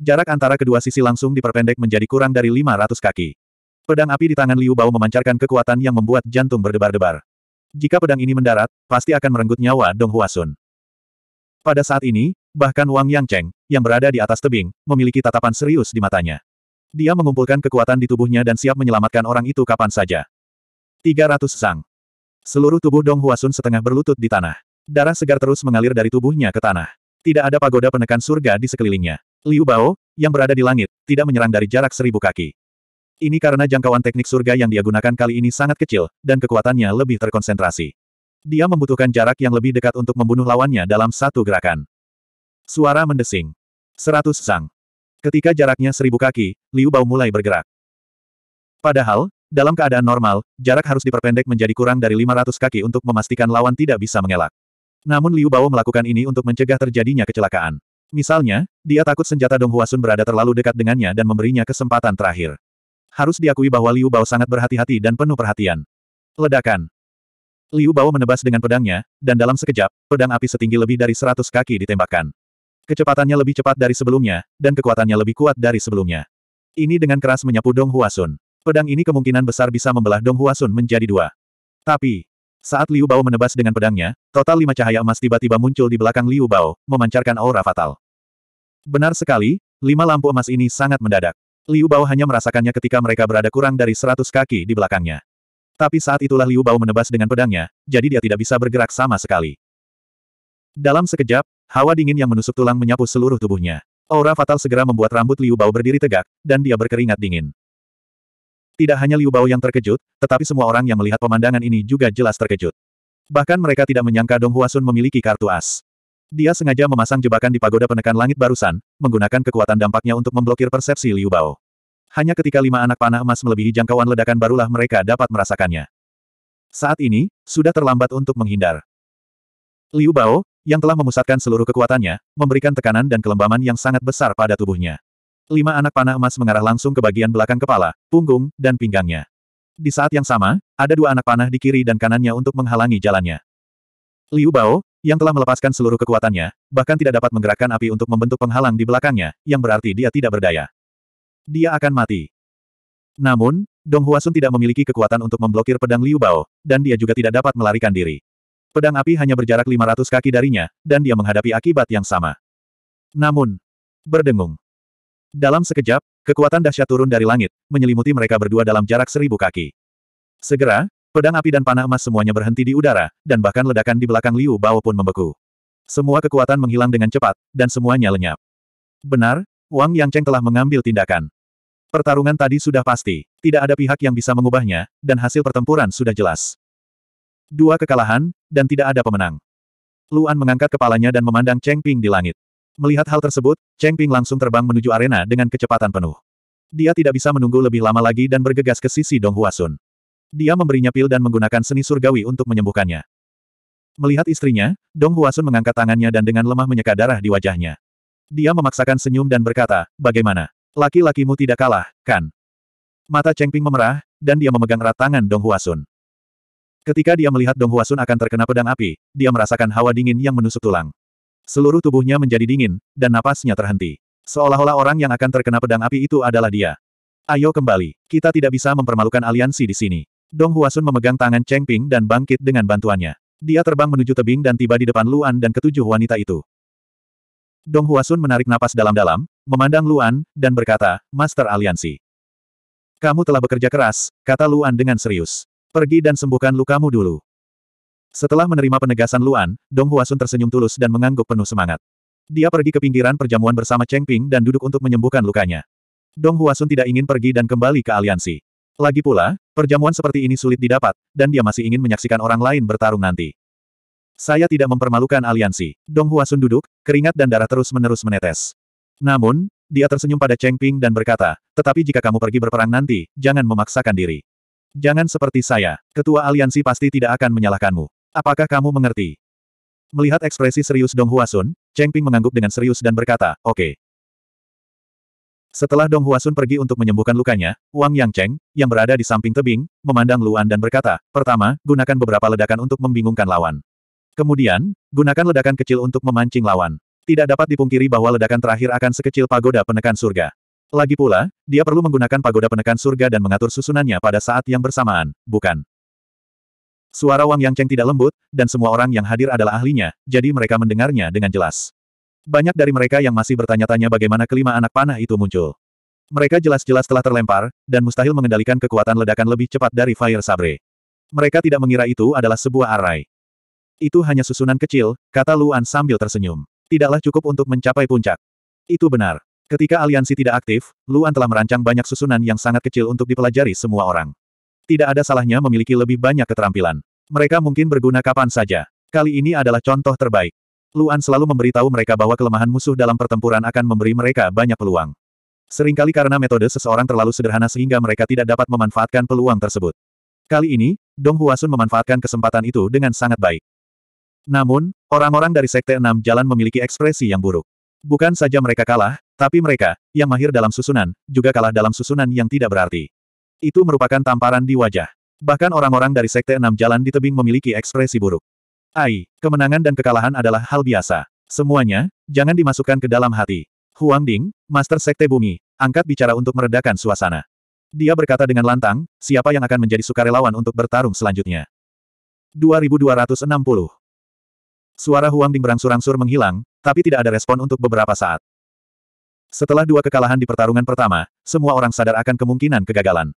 Jarak antara kedua sisi langsung diperpendek menjadi kurang dari 500 kaki. Pedang api di tangan Liu Bao memancarkan kekuatan yang membuat jantung berdebar-debar. Jika pedang ini mendarat, pasti akan merenggut nyawa Dong Huasun. Pada saat ini, bahkan Wang Yangcheng, yang berada di atas tebing, memiliki tatapan serius di matanya. Dia mengumpulkan kekuatan di tubuhnya dan siap menyelamatkan orang itu kapan saja. 300 sang. Seluruh tubuh Dong Huasun setengah berlutut di tanah. Darah segar terus mengalir dari tubuhnya ke tanah. Tidak ada pagoda penekan surga di sekelilingnya. Liu Bao, yang berada di langit, tidak menyerang dari jarak seribu kaki. Ini karena jangkauan teknik surga yang dia gunakan kali ini sangat kecil, dan kekuatannya lebih terkonsentrasi. Dia membutuhkan jarak yang lebih dekat untuk membunuh lawannya dalam satu gerakan. Suara mendesing. Seratus sang. Ketika jaraknya seribu kaki, Liu Bao mulai bergerak. Padahal, dalam keadaan normal, jarak harus diperpendek menjadi kurang dari 500 kaki untuk memastikan lawan tidak bisa mengelak. Namun Liu Bao melakukan ini untuk mencegah terjadinya kecelakaan. Misalnya, dia takut senjata Dong Huasun berada terlalu dekat dengannya dan memberinya kesempatan terakhir. Harus diakui bahwa Liu Bao sangat berhati-hati dan penuh perhatian. Ledakan. Liu Bao menebas dengan pedangnya, dan dalam sekejap, pedang api setinggi lebih dari 100 kaki ditembakkan. Kecepatannya lebih cepat dari sebelumnya, dan kekuatannya lebih kuat dari sebelumnya. Ini dengan keras menyapu Dong Huasun. Pedang ini kemungkinan besar bisa membelah Dong Huasun menjadi dua. Tapi, saat Liu Bao menebas dengan pedangnya, total lima cahaya emas tiba-tiba muncul di belakang Liu Bao, memancarkan aura fatal. Benar sekali, lima lampu emas ini sangat mendadak. Liu Bao hanya merasakannya ketika mereka berada kurang dari seratus kaki di belakangnya. Tapi saat itulah Liu Bao menebas dengan pedangnya, jadi dia tidak bisa bergerak sama sekali. Dalam sekejap, Hawa dingin yang menusuk tulang menyapu seluruh tubuhnya. Aura fatal segera membuat rambut Liu Bao berdiri tegak, dan dia berkeringat dingin. Tidak hanya Liu Bao yang terkejut, tetapi semua orang yang melihat pemandangan ini juga jelas terkejut. Bahkan mereka tidak menyangka Dong Huasun memiliki kartu as. Dia sengaja memasang jebakan di pagoda penekan langit barusan, menggunakan kekuatan dampaknya untuk memblokir persepsi Liu Bao. Hanya ketika lima anak panah emas melebihi jangkauan ledakan barulah mereka dapat merasakannya. Saat ini, sudah terlambat untuk menghindar. Liu Bao, yang telah memusatkan seluruh kekuatannya, memberikan tekanan dan kelembaman yang sangat besar pada tubuhnya. Lima anak panah emas mengarah langsung ke bagian belakang kepala, punggung, dan pinggangnya. Di saat yang sama, ada dua anak panah di kiri dan kanannya untuk menghalangi jalannya. Liu Bao, yang telah melepaskan seluruh kekuatannya, bahkan tidak dapat menggerakkan api untuk membentuk penghalang di belakangnya, yang berarti dia tidak berdaya. Dia akan mati. Namun, Dong Huasun tidak memiliki kekuatan untuk memblokir pedang Liu Bao, dan dia juga tidak dapat melarikan diri. Pedang api hanya berjarak 500 kaki darinya, dan dia menghadapi akibat yang sama. Namun, berdengung. Dalam sekejap, kekuatan dahsyat turun dari langit, menyelimuti mereka berdua dalam jarak seribu kaki. Segera, pedang api dan panah emas semuanya berhenti di udara, dan bahkan ledakan di belakang Liu Bao pun membeku. Semua kekuatan menghilang dengan cepat, dan semuanya lenyap. Benar, Wang Yang Cheng telah mengambil tindakan. Pertarungan tadi sudah pasti, tidak ada pihak yang bisa mengubahnya, dan hasil pertempuran sudah jelas. Dua kekalahan, dan tidak ada pemenang. Luan mengangkat kepalanya dan memandang Cheng Ping di langit. Melihat hal tersebut, Cheng Ping langsung terbang menuju arena dengan kecepatan penuh. Dia tidak bisa menunggu lebih lama lagi dan bergegas ke sisi Dong Huasun. Dia memberinya pil dan menggunakan seni surgawi untuk menyembuhkannya. Melihat istrinya, Dong Huasun mengangkat tangannya dan dengan lemah menyeka darah di wajahnya. Dia memaksakan senyum dan berkata, bagaimana? Laki-lakimu tidak kalah, kan? Mata Cheng Ping memerah, dan dia memegang erat tangan Dong Huasun. Ketika dia melihat Dong Huasun akan terkena pedang api, dia merasakan hawa dingin yang menusuk tulang. Seluruh tubuhnya menjadi dingin, dan napasnya terhenti. Seolah-olah orang yang akan terkena pedang api itu adalah dia. Ayo kembali, kita tidak bisa mempermalukan aliansi di sini. Dong Huasun memegang tangan Cheng Ping dan bangkit dengan bantuannya. Dia terbang menuju tebing dan tiba di depan Luan dan ketujuh wanita itu. Dong Huasun menarik napas dalam-dalam, memandang Luan, dan berkata, Master Aliansi. Kamu telah bekerja keras, kata Luan dengan serius. Pergi dan sembuhkan lukamu dulu. Setelah menerima penegasan Luan, Dong Huasun tersenyum tulus dan mengangguk penuh semangat. Dia pergi ke pinggiran perjamuan bersama Cheng Ping dan duduk untuk menyembuhkan lukanya. Dong Huasun tidak ingin pergi dan kembali ke aliansi. Lagi pula, perjamuan seperti ini sulit didapat, dan dia masih ingin menyaksikan orang lain bertarung nanti. Saya tidak mempermalukan aliansi. Dong Huasun duduk, keringat dan darah terus-menerus menetes. Namun, dia tersenyum pada Cheng Ping dan berkata, tetapi jika kamu pergi berperang nanti, jangan memaksakan diri. Jangan seperti saya. Ketua aliansi pasti tidak akan menyalahkanmu. Apakah kamu mengerti? Melihat ekspresi serius Dong Huasun, Cheng Ping mengangguk dengan serius dan berkata, oke. Okay. Setelah Dong Huasun pergi untuk menyembuhkan lukanya, Wang Yang Cheng, yang berada di samping tebing, memandang Luan dan berkata, pertama, gunakan beberapa ledakan untuk membingungkan lawan. Kemudian, gunakan ledakan kecil untuk memancing lawan. Tidak dapat dipungkiri bahwa ledakan terakhir akan sekecil pagoda penekan surga. Lagi pula, dia perlu menggunakan pagoda penekan surga dan mengatur susunannya pada saat yang bersamaan, bukan? Suara Wang Yang Cheng tidak lembut, dan semua orang yang hadir adalah ahlinya, jadi mereka mendengarnya dengan jelas. Banyak dari mereka yang masih bertanya-tanya bagaimana kelima anak panah itu muncul. Mereka jelas-jelas telah terlempar, dan mustahil mengendalikan kekuatan ledakan lebih cepat dari Fire Sabre. Mereka tidak mengira itu adalah sebuah arai. Itu hanya susunan kecil, kata Luan sambil tersenyum. Tidaklah cukup untuk mencapai puncak. Itu benar. Ketika aliansi tidak aktif, Luan telah merancang banyak susunan yang sangat kecil untuk dipelajari semua orang. Tidak ada salahnya memiliki lebih banyak keterampilan. Mereka mungkin berguna kapan saja. Kali ini adalah contoh terbaik. Luan selalu memberitahu mereka bahwa kelemahan musuh dalam pertempuran akan memberi mereka banyak peluang. Seringkali karena metode seseorang terlalu sederhana sehingga mereka tidak dapat memanfaatkan peluang tersebut. Kali ini, Dong Huasun memanfaatkan kesempatan itu dengan sangat baik. Namun, orang-orang dari Sekte Enam Jalan memiliki ekspresi yang buruk. Bukan saja mereka kalah, tapi mereka, yang mahir dalam susunan, juga kalah dalam susunan yang tidak berarti. Itu merupakan tamparan di wajah. Bahkan orang-orang dari Sekte Enam Jalan di tebing memiliki ekspresi buruk. Ai, kemenangan dan kekalahan adalah hal biasa. Semuanya, jangan dimasukkan ke dalam hati. Huang Ding, Master Sekte Bumi, angkat bicara untuk meredakan suasana. Dia berkata dengan lantang, siapa yang akan menjadi sukarelawan untuk bertarung selanjutnya. 2260 Suara Huang Ding berangsur-angsur menghilang, tapi tidak ada respon untuk beberapa saat. Setelah dua kekalahan di pertarungan pertama, semua orang sadar akan kemungkinan kegagalan.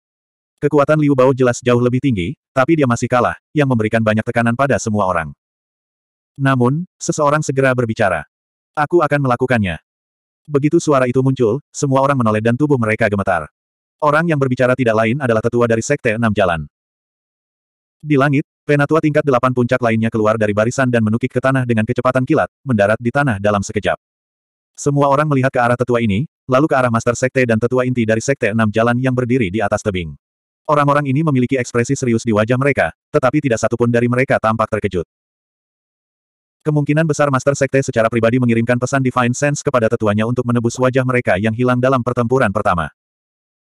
Kekuatan Liu Bao jelas jauh lebih tinggi, tapi dia masih kalah, yang memberikan banyak tekanan pada semua orang. Namun, seseorang segera berbicara. Aku akan melakukannya. Begitu suara itu muncul, semua orang menoleh dan tubuh mereka gemetar. Orang yang berbicara tidak lain adalah tetua dari Sekte Enam Jalan. Di langit, penatua tingkat delapan puncak lainnya keluar dari barisan dan menukik ke tanah dengan kecepatan kilat, mendarat di tanah dalam sekejap. Semua orang melihat ke arah tetua ini, lalu ke arah Master Sekte dan tetua inti dari Sekte Enam Jalan yang berdiri di atas tebing. Orang-orang ini memiliki ekspresi serius di wajah mereka, tetapi tidak satupun dari mereka tampak terkejut. Kemungkinan besar Master Sekte secara pribadi mengirimkan pesan Divine Sense kepada tetuanya untuk menebus wajah mereka yang hilang dalam pertempuran pertama.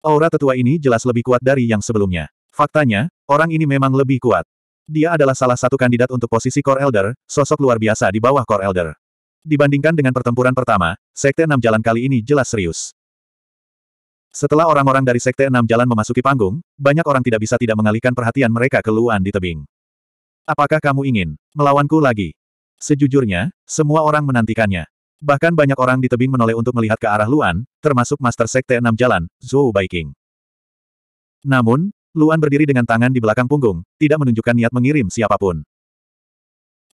Aura tetua ini jelas lebih kuat dari yang sebelumnya. Faktanya, orang ini memang lebih kuat. Dia adalah salah satu kandidat untuk posisi Core Elder, sosok luar biasa di bawah Core Elder. Dibandingkan dengan pertempuran pertama, Sekte Enam Jalan kali ini jelas serius. Setelah orang-orang dari Sekte Enam Jalan memasuki panggung, banyak orang tidak bisa tidak mengalihkan perhatian mereka ke Luan di tebing. Apakah kamu ingin melawanku lagi? Sejujurnya, semua orang menantikannya. Bahkan banyak orang di tebing menoleh untuk melihat ke arah Luan, termasuk Master Sekte Enam Jalan, Zhou Baiking. Namun, Luan berdiri dengan tangan di belakang punggung, tidak menunjukkan niat mengirim siapapun.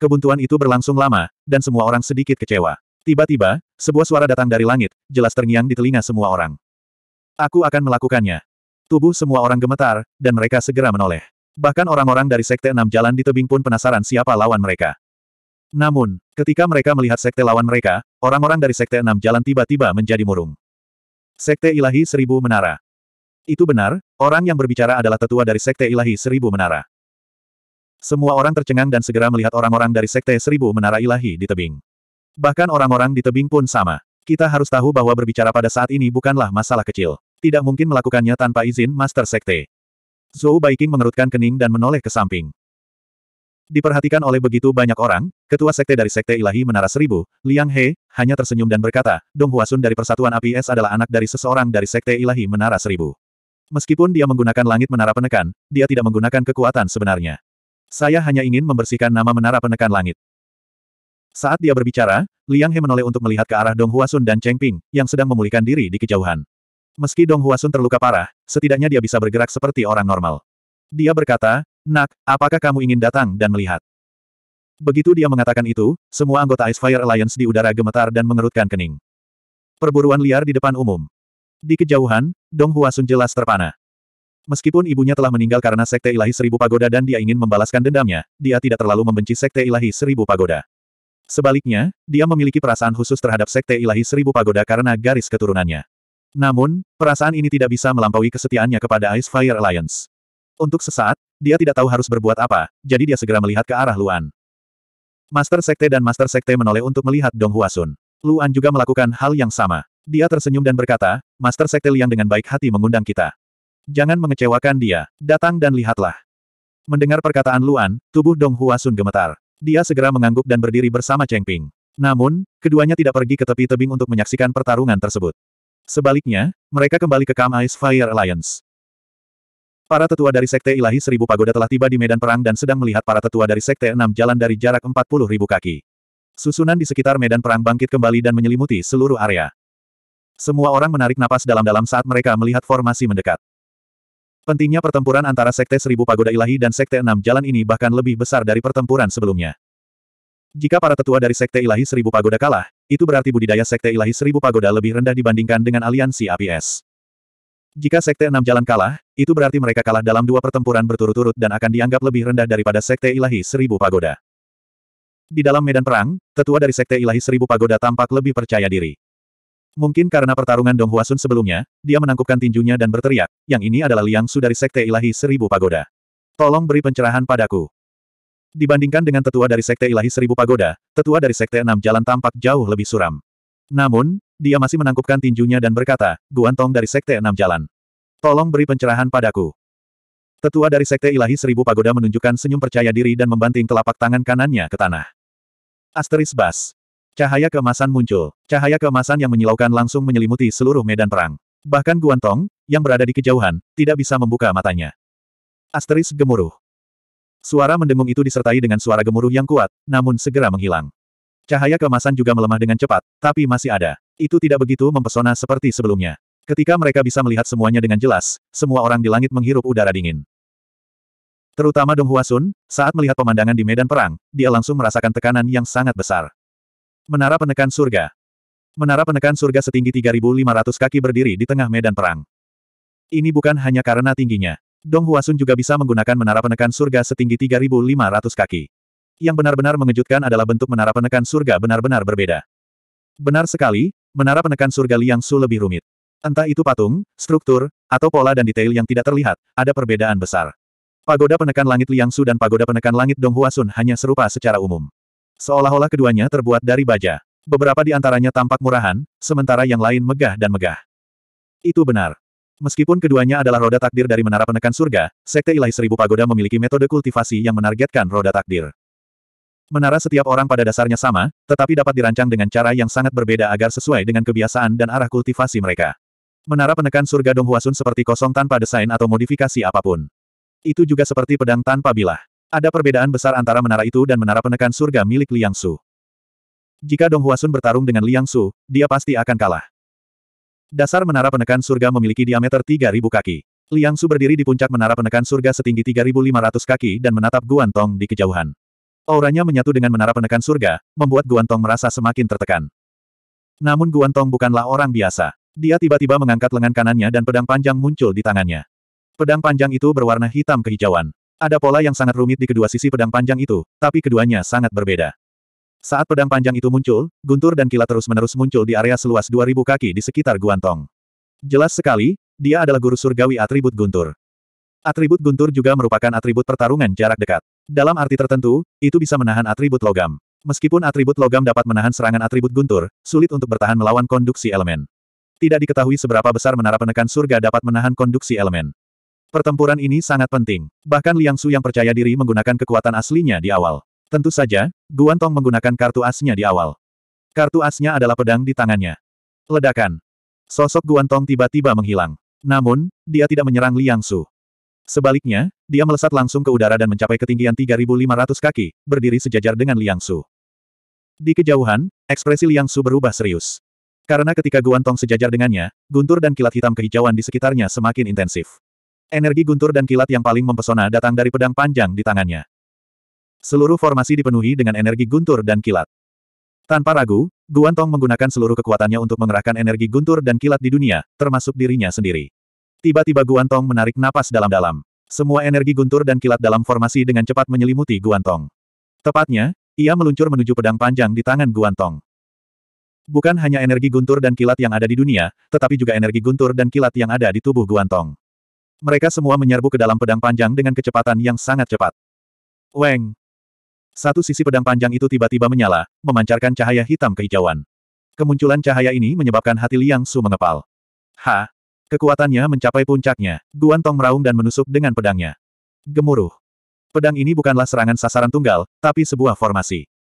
Kebuntuan itu berlangsung lama, dan semua orang sedikit kecewa. Tiba-tiba, sebuah suara datang dari langit, jelas terngiang di telinga semua orang. Aku akan melakukannya. Tubuh semua orang gemetar, dan mereka segera menoleh. Bahkan orang-orang dari Sekte Enam Jalan di tebing pun penasaran siapa lawan mereka. Namun, ketika mereka melihat sekte lawan mereka, orang-orang dari Sekte Enam Jalan tiba-tiba menjadi murung. Sekte Ilahi Seribu Menara Itu benar, orang yang berbicara adalah tetua dari Sekte Ilahi Seribu Menara. Semua orang tercengang dan segera melihat orang-orang dari Sekte Seribu Menara Ilahi di tebing. Bahkan orang-orang di tebing pun sama. Kita harus tahu bahwa berbicara pada saat ini bukanlah masalah kecil. Tidak mungkin melakukannya tanpa izin Master Sekte. Zhou Baiking mengerutkan kening dan menoleh ke samping. Diperhatikan oleh begitu banyak orang, ketua sekte dari Sekte Ilahi Menara Seribu, Liang He, hanya tersenyum dan berkata, Dong Huasun dari Persatuan Api Es adalah anak dari seseorang dari Sekte Ilahi Menara Seribu. Meskipun dia menggunakan langit menara penekan, dia tidak menggunakan kekuatan sebenarnya. Saya hanya ingin membersihkan nama menara penekan langit. Saat dia berbicara, Liang He menoleh untuk melihat ke arah Dong Huasun dan Cheng Ping, yang sedang memulihkan diri di kejauhan. Meski Dong Huasun terluka parah, setidaknya dia bisa bergerak seperti orang normal. Dia berkata, Nak, apakah kamu ingin datang dan melihat? Begitu dia mengatakan itu, semua anggota Ice Fire Alliance di udara gemetar dan mengerutkan kening. Perburuan liar di depan umum. Di kejauhan, Dong Huasun jelas terpana. Meskipun ibunya telah meninggal karena Sekte Ilahi Seribu Pagoda dan dia ingin membalaskan dendamnya, dia tidak terlalu membenci Sekte Ilahi Seribu Pagoda. Sebaliknya, dia memiliki perasaan khusus terhadap Sekte Ilahi Seribu Pagoda karena garis keturunannya. Namun, perasaan ini tidak bisa melampaui kesetiaannya kepada Ice Fire Alliance. Untuk sesaat, dia tidak tahu harus berbuat apa, jadi dia segera melihat ke arah Luan. Master Sekte dan Master Sekte menoleh untuk melihat Dong Huasun. Luan juga melakukan hal yang sama. Dia tersenyum dan berkata, Master Sekte Liang dengan baik hati mengundang kita. Jangan mengecewakan dia, datang dan lihatlah. Mendengar perkataan Luan, tubuh Dong Hua Sun gemetar. Dia segera mengangguk dan berdiri bersama Cheng Ping. Namun, keduanya tidak pergi ke tepi tebing untuk menyaksikan pertarungan tersebut. Sebaliknya, mereka kembali ke Kam Ice Fire Alliance. Para tetua dari Sekte Ilahi Seribu Pagoda telah tiba di medan perang dan sedang melihat para tetua dari Sekte Enam jalan dari jarak empat puluh ribu kaki. Susunan di sekitar medan perang bangkit kembali dan menyelimuti seluruh area. Semua orang menarik napas dalam-dalam saat mereka melihat formasi mendekat. Pentingnya pertempuran antara Sekte Seribu Pagoda Ilahi dan Sekte Enam Jalan ini bahkan lebih besar dari pertempuran sebelumnya. Jika para tetua dari Sekte Ilahi Seribu Pagoda kalah, itu berarti budidaya Sekte Ilahi Seribu Pagoda lebih rendah dibandingkan dengan aliansi APS. Jika Sekte Enam Jalan kalah, itu berarti mereka kalah dalam dua pertempuran berturut-turut dan akan dianggap lebih rendah daripada Sekte Ilahi Seribu Pagoda. Di dalam medan perang, tetua dari Sekte Ilahi Seribu Pagoda tampak lebih percaya diri. Mungkin karena pertarungan Dong Huasun sebelumnya, dia menangkupkan tinjunya dan berteriak, yang ini adalah Liang Su dari Sekte Ilahi Seribu Pagoda. Tolong beri pencerahan padaku. Dibandingkan dengan tetua dari Sekte Ilahi Seribu Pagoda, tetua dari Sekte Enam Jalan tampak jauh lebih suram. Namun, dia masih menangkupkan tinjunya dan berkata, Guantong dari Sekte Enam Jalan. Tolong beri pencerahan padaku. Tetua dari Sekte Ilahi Seribu Pagoda menunjukkan senyum percaya diri dan membanting telapak tangan kanannya ke tanah. Asteris Bas. Cahaya kemasan muncul. Cahaya kemasan yang menyilaukan langsung menyelimuti seluruh medan perang. Bahkan Guantong, yang berada di kejauhan, tidak bisa membuka matanya. Asteris gemuruh. Suara mendengung itu disertai dengan suara gemuruh yang kuat, namun segera menghilang. Cahaya kemasan juga melemah dengan cepat, tapi masih ada. Itu tidak begitu mempesona seperti sebelumnya. Ketika mereka bisa melihat semuanya dengan jelas, semua orang di langit menghirup udara dingin. Terutama Dong Hua saat melihat pemandangan di medan perang, dia langsung merasakan tekanan yang sangat besar. Menara Penekan Surga Menara Penekan Surga setinggi 3.500 kaki berdiri di tengah medan perang. Ini bukan hanya karena tingginya. Dong Huasun juga bisa menggunakan menara penekan surga setinggi 3.500 kaki. Yang benar-benar mengejutkan adalah bentuk menara penekan surga benar-benar berbeda. Benar sekali, menara penekan surga Liang Su lebih rumit. Entah itu patung, struktur, atau pola dan detail yang tidak terlihat, ada perbedaan besar. Pagoda penekan langit Liang Su dan pagoda penekan langit Dong Huasun hanya serupa secara umum. Seolah-olah keduanya terbuat dari baja. Beberapa di antaranya tampak murahan, sementara yang lain megah dan megah. Itu benar. Meskipun keduanya adalah roda takdir dari menara penekan surga, Sekte Ilahi Seribu Pagoda memiliki metode kultivasi yang menargetkan roda takdir. Menara setiap orang pada dasarnya sama, tetapi dapat dirancang dengan cara yang sangat berbeda agar sesuai dengan kebiasaan dan arah kultivasi mereka. Menara penekan surga Donghuasun seperti kosong tanpa desain atau modifikasi apapun. Itu juga seperti pedang tanpa bilah. Ada perbedaan besar antara menara itu dan menara penekan surga milik Liang Su. Jika Dong Huasun bertarung dengan Liang Su, dia pasti akan kalah. Dasar menara penekan surga memiliki diameter 3.000 kaki. Liang Su berdiri di puncak menara penekan surga setinggi 3.500 kaki dan menatap Guan Tong di kejauhan. Auranya menyatu dengan menara penekan surga, membuat Guan Tong merasa semakin tertekan. Namun Guan Tong bukanlah orang biasa. Dia tiba-tiba mengangkat lengan kanannya dan pedang panjang muncul di tangannya. Pedang panjang itu berwarna hitam kehijauan. Ada pola yang sangat rumit di kedua sisi pedang panjang itu, tapi keduanya sangat berbeda. Saat pedang panjang itu muncul, guntur dan kilat terus-menerus muncul di area seluas 2000 kaki di sekitar Guantong. Jelas sekali, dia adalah guru surgawi atribut guntur. Atribut guntur juga merupakan atribut pertarungan jarak dekat. Dalam arti tertentu, itu bisa menahan atribut logam. Meskipun atribut logam dapat menahan serangan atribut guntur, sulit untuk bertahan melawan konduksi elemen. Tidak diketahui seberapa besar menara penekan surga dapat menahan konduksi elemen. Pertempuran ini sangat penting. Bahkan Liang Su yang percaya diri menggunakan kekuatan aslinya di awal. Tentu saja, Guan Tong menggunakan kartu asnya di awal. Kartu asnya adalah pedang di tangannya. Ledakan. Sosok Guan Tong tiba-tiba menghilang. Namun, dia tidak menyerang Liang Su. Sebaliknya, dia melesat langsung ke udara dan mencapai ketinggian 3.500 kaki, berdiri sejajar dengan Liang Su. Di kejauhan, ekspresi Liang Su berubah serius. Karena ketika Guan Tong sejajar dengannya, guntur dan kilat hitam kehijauan di sekitarnya semakin intensif. Energi guntur dan kilat yang paling mempesona datang dari pedang panjang di tangannya. Seluruh formasi dipenuhi dengan energi guntur dan kilat. Tanpa ragu, Guan Tong menggunakan seluruh kekuatannya untuk mengerahkan energi guntur dan kilat di dunia, termasuk dirinya sendiri. Tiba-tiba Guan Tong menarik napas dalam-dalam. Semua energi guntur dan kilat dalam formasi dengan cepat menyelimuti Guan Tong. Tepatnya, ia meluncur menuju pedang panjang di tangan Guan Tong. Bukan hanya energi guntur dan kilat yang ada di dunia, tetapi juga energi guntur dan kilat yang ada di tubuh Guan Tong. Mereka semua menyerbu ke dalam pedang panjang dengan kecepatan yang sangat cepat. Weng! Satu sisi pedang panjang itu tiba-tiba menyala, memancarkan cahaya hitam kehijauan. Kemunculan cahaya ini menyebabkan hati Liang Su mengepal. Ha! Kekuatannya mencapai puncaknya. Guan Tong meraung dan menusuk dengan pedangnya. Gemuruh. Pedang ini bukanlah serangan sasaran tunggal, tapi sebuah formasi.